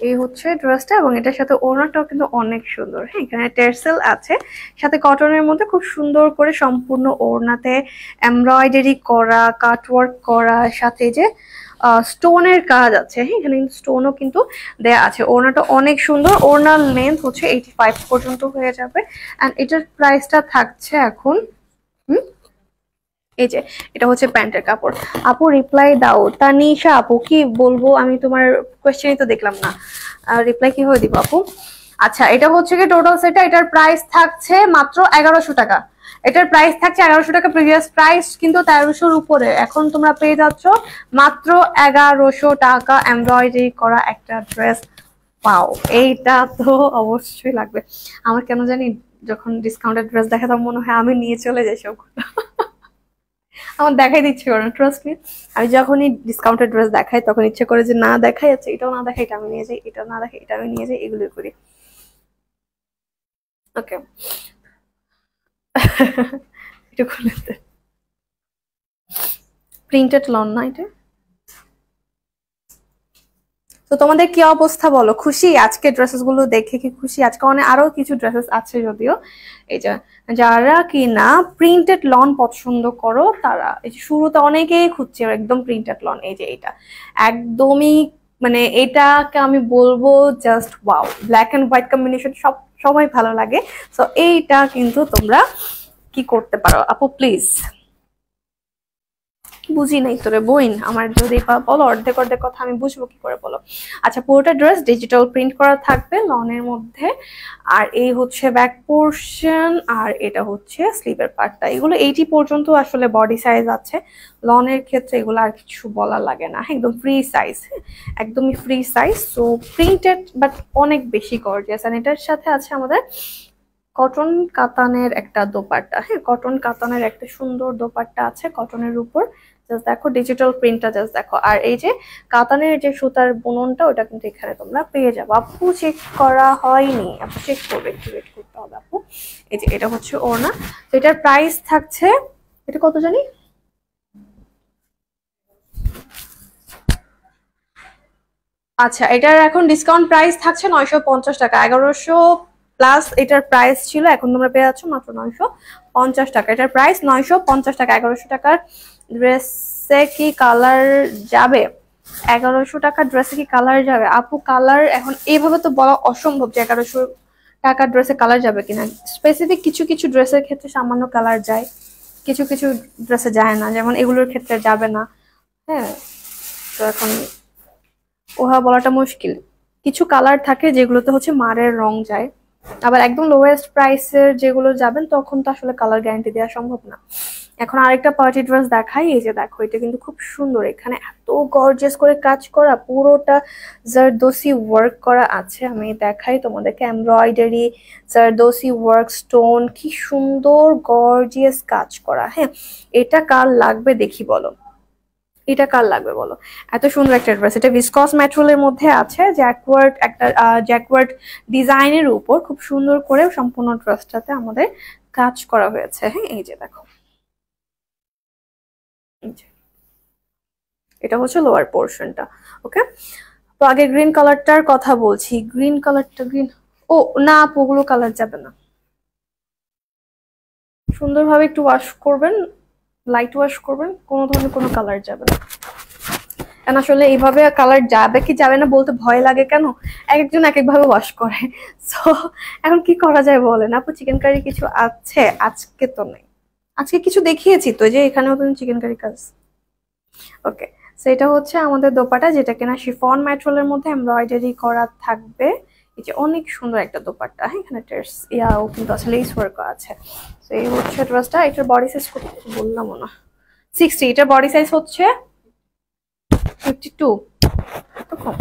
এই হচ্ছে ড্রেসটা এবং এটার সাথে ওড়নাটাও কিন্তু অনেক সুন্দর হ্যাঁ এখানে টেরসেল আছে সাথে কটনের মধ্যে খুব সুন্দর করে সম্পূর্ণ ওড়নাতে এমব্রয়ডারি করা কাটওয়ার্ক করা সাথে যে স্টোনের কাজ আছে হ্যাঁ এখানে কিন্তু স্টোনও কিন্তু দেয়া আছে ওড়নাটা অনেক সুন্দর ওড়নার লেন্থ হচ্ছে এইটি পর্যন্ত হয়ে যাবে অ্যান্ড এটার প্রাইসটা থাকছে এখন হুম এই যে এটা হচ্ছে প্যান্টের কাপড় আপু রিপ্লাই দাও তা নিশা আপু কি বলবো আমি তোমার কোয়েশ্চেনই তো দেখলাম না রিপ্লাই কিভাবে দিব আপু আচ্ছা এটা হচ্ছে কি টোটাল সেটা এটার প্রাইস থাকছে মাত্র এগারোশো টাকা এটার প্রাইস থাকছে এগারোশো টাকা প্রিভিয়াস প্রাইস কিন্তু তেরোশোর উপরে এখন তোমরা পেয়ে যাচ্ছ মাত্র এগারোশো টাকা এমব্রয়ডারি করা একটা ড্রেস পাও এইটা তো অবশ্যই লাগবে আমার কেন জানি যখন ডিসকাউন্টেড ড্রেস দেখাতাম মনে হয় আমি নিয়ে চলে যাই সবগুলো আমার দেখাই দিচ্ছে করে ট্রাস্ট মি আমি যখনই ডিসকাউন্টেড ড্রেস দেখাই তখন ইচ্ছে করে যে না দেখাই আচ্ছা এটাও না দেখাই এটা আমি নিয়ে যাই এটাও না দেখাই এটা আমি নিয়ে যাই এগুলোই করি ওকে এটা খুলে প্রিন্টেড লন না এটা তো তোমাদের কি অবস্থা বলো খুশি আজকে ড্রেসেস গুলো দেখে কি খুশি আজকে অনেক আরো কিছু ড্রেসেস আছে যদিও এই যে যারা কি না প্রিন্টেড লন পছন্দ করো তারা এই যে শুরুতে অনেকেই খুঁজছে একদম প্রিন্টেড লন এই যে এটা একদমই মানে এটাকে আমি বলবো just wow black and white combination সব সবাই ভালো লাগে সো এইটা কিন্তু তোমরা কি করতে পারো আপু প্লিজ বুঝি নাই তোরে বইন আমার যদি বলো অর্ধেক অর্ধেক কথা আমি বুঝবো কি করে বলো আচ্ছা পুরোটা ড্রেস ডিজিটাল প্রিন্ট করা থাকবে লনের মধ্যে আর এই হচ্ছে ব্যাক পোর্শন আর এটা হচ্ছে স্লিপের পার্টটা এগুলো এইটি পর্যন্ত আসলে বডি সাইজ আছে লনের ক্ষেত্রে এগুলো আর কিছু বলা লাগে না হ্যাঁ, একদম ফ্রি হ্যাঁ? সাইজ একদমই free size so printed but অনেক বেশি গর্জিয়াস অ্যান্ড এটার সাথে আছে আমাদের কটন কাতানের একটা দোপাট্টা হ্যাঁ কটন কাতানের একটা সুন্দর দোপাট্টা আছে কটনের উপর জাস্ট দেখো ডিজিটাল প্রিন্টটা জাস্ট দেখো আর এই যে কাতানের যে সুতার বুননটা ওটা কিন্তু এখানে তোমরা পেয়ে যাবো আপু চেক করা হয়নি আপু চেক করবে একটু ওয়েট করতে হবে আপু এই যে এটা হচ্ছে ওড়না তো এটার প্রাইস থাকছে এটা কত জানি আচ্ছা এটার এখন ডিসকাউন্ট প্রাইস থাকছে নয়শো পঞ্চাশ টাকা এগারোশো প্লাস এটার প্রাইস ছিল এখন তোমরা পেয়ে যাচ্ছ মাত্র নয়শো পঞ্চাশ টাকা এটার প্রাইস নয়শো পঞ্চাশ টাকা এগারোশো টাকার ড্রেসে কি কালার যাবে এগারোশো টাকা ড্রেসে কি কালার যাবে আপু কালার এখন এইভাবে তো বলা অসম্ভব যে এগারোশো টাকার ড্রেসে কালার যাবে কিনা স্পেসিফিক কিছু কিছু ড্রেসের ক্ষেত্রে সামান্য কালার যায় কিছু কিছু ড্রেসে যায় না যেমন এগুলোর ক্ষেত্রে যাবে না হ্যাঁ তো এখন ওহা বলাটা মুশকিল কিছু কালার থাকে যেগুলোতে হচ্ছে মারের রং যায় আবার একদম লোয়েস্ট প্রাইসের যেগুলো যাবেন তখন তো আসলে কালার গ্যারান্টি দেওয়া সম্ভব না এখন আরেকটা পার্টি ড্রেস দেখাই এই যে দেখো এটা কিন্তু খুব সুন্দর এখানে এত গর্জেস করে কাজ করা পুরোটা জারদোসি ওয়ার্ক করা আছে আমি দেখাই তোমাদেরকে এমব্রয়ডারি জারদোসি ওয়ার্ক স্টোন কি সুন্দর গর্জিয়াস কাজ করা হ্যাঁ এটা কার লাগবে দেখি বলো এটা কার লাগবে বলো এত সুন্দর একটা ড্রেস এটা ভিসকস ম্যাট্রোলের মধ্যে আছে জ্যাকওয়ার্ড একটা জ্যাকওয়ার্ড ডিজাইনের উপর খুব সুন্দর করে সম্পূর্ণ ড্রেসটাতে আমাদের কাজ করা হয়েছে হ্যাঁ এই যে দেখো এটা হচ্ছে লোয়ার পোর্শনটা ওকে তো আগে গ্রিন কালারটার কথা বলছি গ্রিন কালারটা গ্রিন ও না ওগুলো কালার যাবে না সুন্দরভাবে একটু ওয়াশ করবেন লাইট ওয়াশ করবেন কোনো ধরনের কোনো কালার যাবে না কেন আসলে এইভাবে কালার যাবে কি যাবে না বলতে ভয় লাগে কেন এক একজন এক একভাবে ওয়াশ করে সো এখন কি করা যায় বলেন আপু চিকেন কারি কিছু আছে আজকে তো নেই আজকে কিছু দেখিয়েছি তো যে এখানেও তুমি চিকেন কারি কাজ ওকে সেটা হচ্ছে আমাদের দোপাটা যেটা কিনা শিফন ম্যাট্রোলের মধ্যে এমব্রয়ডারি করা থাকবে এই যে অনেক সুন্দর একটা দোপাট্টা হ্যাঁ এখানে ড্রেস ইয়াও কিন্তু আছে লেস ওয়ার্কও আছে তো এই হচ্ছে ড্রেসটা এটার বডি সাইজ কত বললাম না সিক্সটি এটার বডি সাইজ হচ্ছে ফিফটি টু তো কম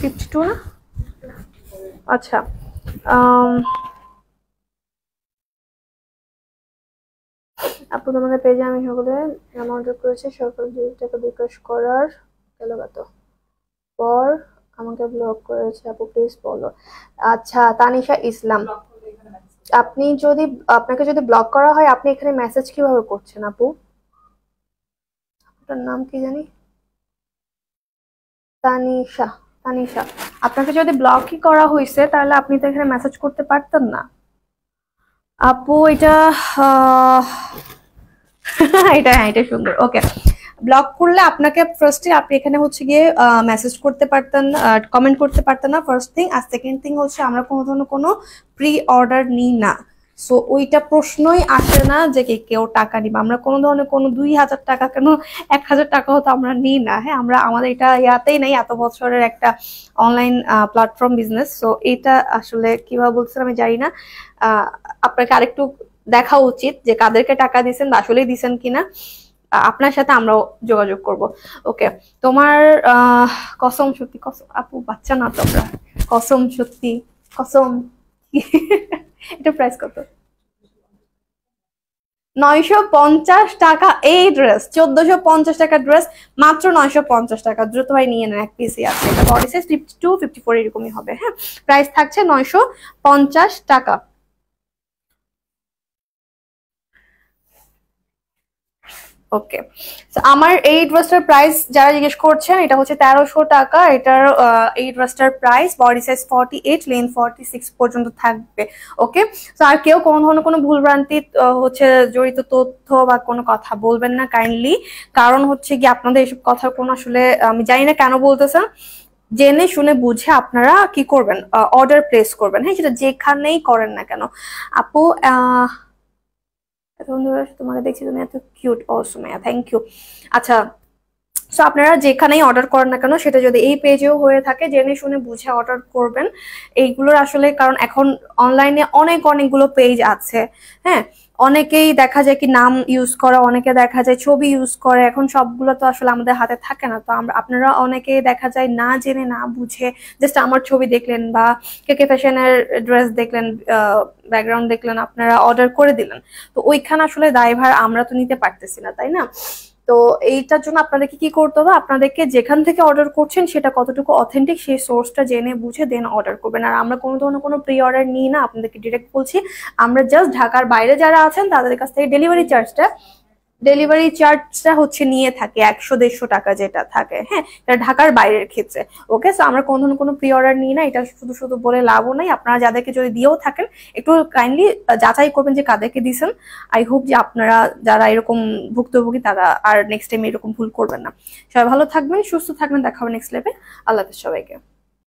ফিফটি টু না আচ্ছা um, আপু তোমাদের পেজে আমি সকলে নাম অর্ডার করেছি সকল জিনিসটাকে বিকাশ করার গেলগত পর আমাকে ব্লগ করেছে আপু প্লিজ বলো আচ্ছা তানিশা ইসলাম আপনি যদি আপনাকে যদি ব্লক করা হয় আপনি এখানে মেসেজ কিভাবে করছেন আপু আপনার নাম কি জানি তানিশা তানিশা আপনাকে যদি ব্লকই করা হয়েছে তাহলে আপনি তো এখানে মেসেজ করতে পারতেন না আপু এটা এটা হ্যাঁ এটা সুন্দর ওকে ব্লক করলে আপনাকে ফার্স্টে আপনি এখানে হচ্ছে গিয়ে মেসেজ করতে পারতেন কমেন্ট করতে পারতেন না ফার্স্ট থিং আর সেকেন্ড থিং হচ্ছে আমরা কোনো ধরনের কোনো প্রি অর্ডার নিই না সো ওইটা প্রশ্নই আসে না যে কে কেউ টাকা নিবে আমরা কোনো ধরনের কোনো দুই হাজার টাকা কেন এক হাজার টাকাও তো আমরা নিই না হ্যাঁ আমরা আমাদের এটা ইয়াতেই নেই এত বছরের একটা অনলাইন প্ল্যাটফর্ম বিজনেস সো এটা আসলে কীভাবে বলছিলাম আমি জানি না আপনাকে আরেকটু দেখা উচিত যে কাদেরকে টাকা দিচ্ছেন আসলেই দিচ্ছেন কিনা আপনার সাথে আমরাও যোগাযোগ করব ওকে তোমার কসম সত্যি কসম আপু বাচ্চা না তোমরা কসম সত্যি কসম এটা প্রাইস কত নয়শো পঞ্চাশ টাকা এই ড্রেস চোদ্দশো পঞ্চাশ টাকা ড্রেস মাত্র নয়শো পঞ্চাশ টাকা দ্রুত ভাই নিয়ে নেন এক পিসি আছে এটা body size two fifty four এরকমই হবে হ্যাঁ প্রাইস থাকছে নয়শো পঞ্চাশ টাকা ওকে আমার এই ড্রেসটার প্রাইস যারা জিজ্ঞেস করছেন এটা হচ্ছে তেরোশো টাকা এটার এই ড্রেসটার price body size forty eight length forty six পর্যন্ত থাকবে ওকে সো আর কেউ কোনো ধরনের কোনো ভুলভ্রান্তি হচ্ছে জড়িত তথ্য বা কোনো কথা বলবেন না কাইন্ডলি কারণ হচ্ছে কি আপনাদের এইসব কথা কোনো আসলে আমি জানি না কেন বলতেছেন জেনে শুনে বুঝে আপনারা কি করবেন অর্ডার প্লেস করবেন হ্যাঁ সেটা যেখানেই করেন না কেন আপু এতক্ষণ তোমাকে দেখছি তুমি এত কিউট অসুমায়া থ্যাংক ইউ আচ্ছা সো আপনারা যেখানেই অর্ডার করেন না কেন সেটা যদি এই পেজেও হয়ে থাকে জেনে শুনে বুঝে অর্ডার করবেন এইগুলোর আসলে কারণ এখন অনলাইনে অনেক অনেকগুলো পেজ আছে হ্যাঁ অনেকেই দেখা যায় কি নাম ইউজ করে অনেকে দেখা যায় ছবি ইউজ করে এখন সবগুলো তো আসলে আমাদের হাতে থাকে না তো আমরা আপনারা অনেকে দেখা যায় না জেনে না বুঝে জাস্ট আমার ছবি দেখলেন বা কে কে ফ্যাশনের ড্রেস দেখলেন ব্যাকগ্রাউন্ড দেখলেন আপনারা অর্ডার করে দিলেন তো ওইখানে আসলে দায়ভার আমরা তো নিতে পারতেছি না তাই না তো এইটার জন্য আপনাদেরকে কি করতে হবে আপনাদেরকে যেখান থেকে অর্ডার করছেন সেটা কতটুকু অথেন্টিক সেই সোর্সটা জেনে বুঝে দেন অর্ডার করবেন আর আমরা কোনো ধরনের কোনো প্রি অর্ডার নিই না আপনাদেরকে ডিরেক্ট বলছি আমরা জাস্ট ঢাকার বাইরে যারা আছেন তাদের কাছ থেকে ডেলিভারি চার্জটা ডেলিভারি চার্জটা হচ্ছে নিয়ে থাকে একশো দেড়শো টাকা যেটা থাকে হ্যাঁ এটা ঢাকার বাইরের ক্ষেত্রে ওকে সো আমরা কোনো ধরনের কোনো প্রি অর্ডার নিই না এটা শুধু শুধু বলে লাভও নাই আপনারা যাদেরকে যদি দিয়েও থাকেন একটু কাইন্ডলি যাচাই করবেন যে কাদেরকে দিয়েছেন আই হোপ যে আপনারা যারা এরকম ভুক্তভোগী তারা আর নেক্সট টাইম এরকম ভুল করবেন না সবাই ভালো থাকবেন সুস্থ থাকবেন দেখা হবে নেক্সট লেভে আল্লাহ সবাইকে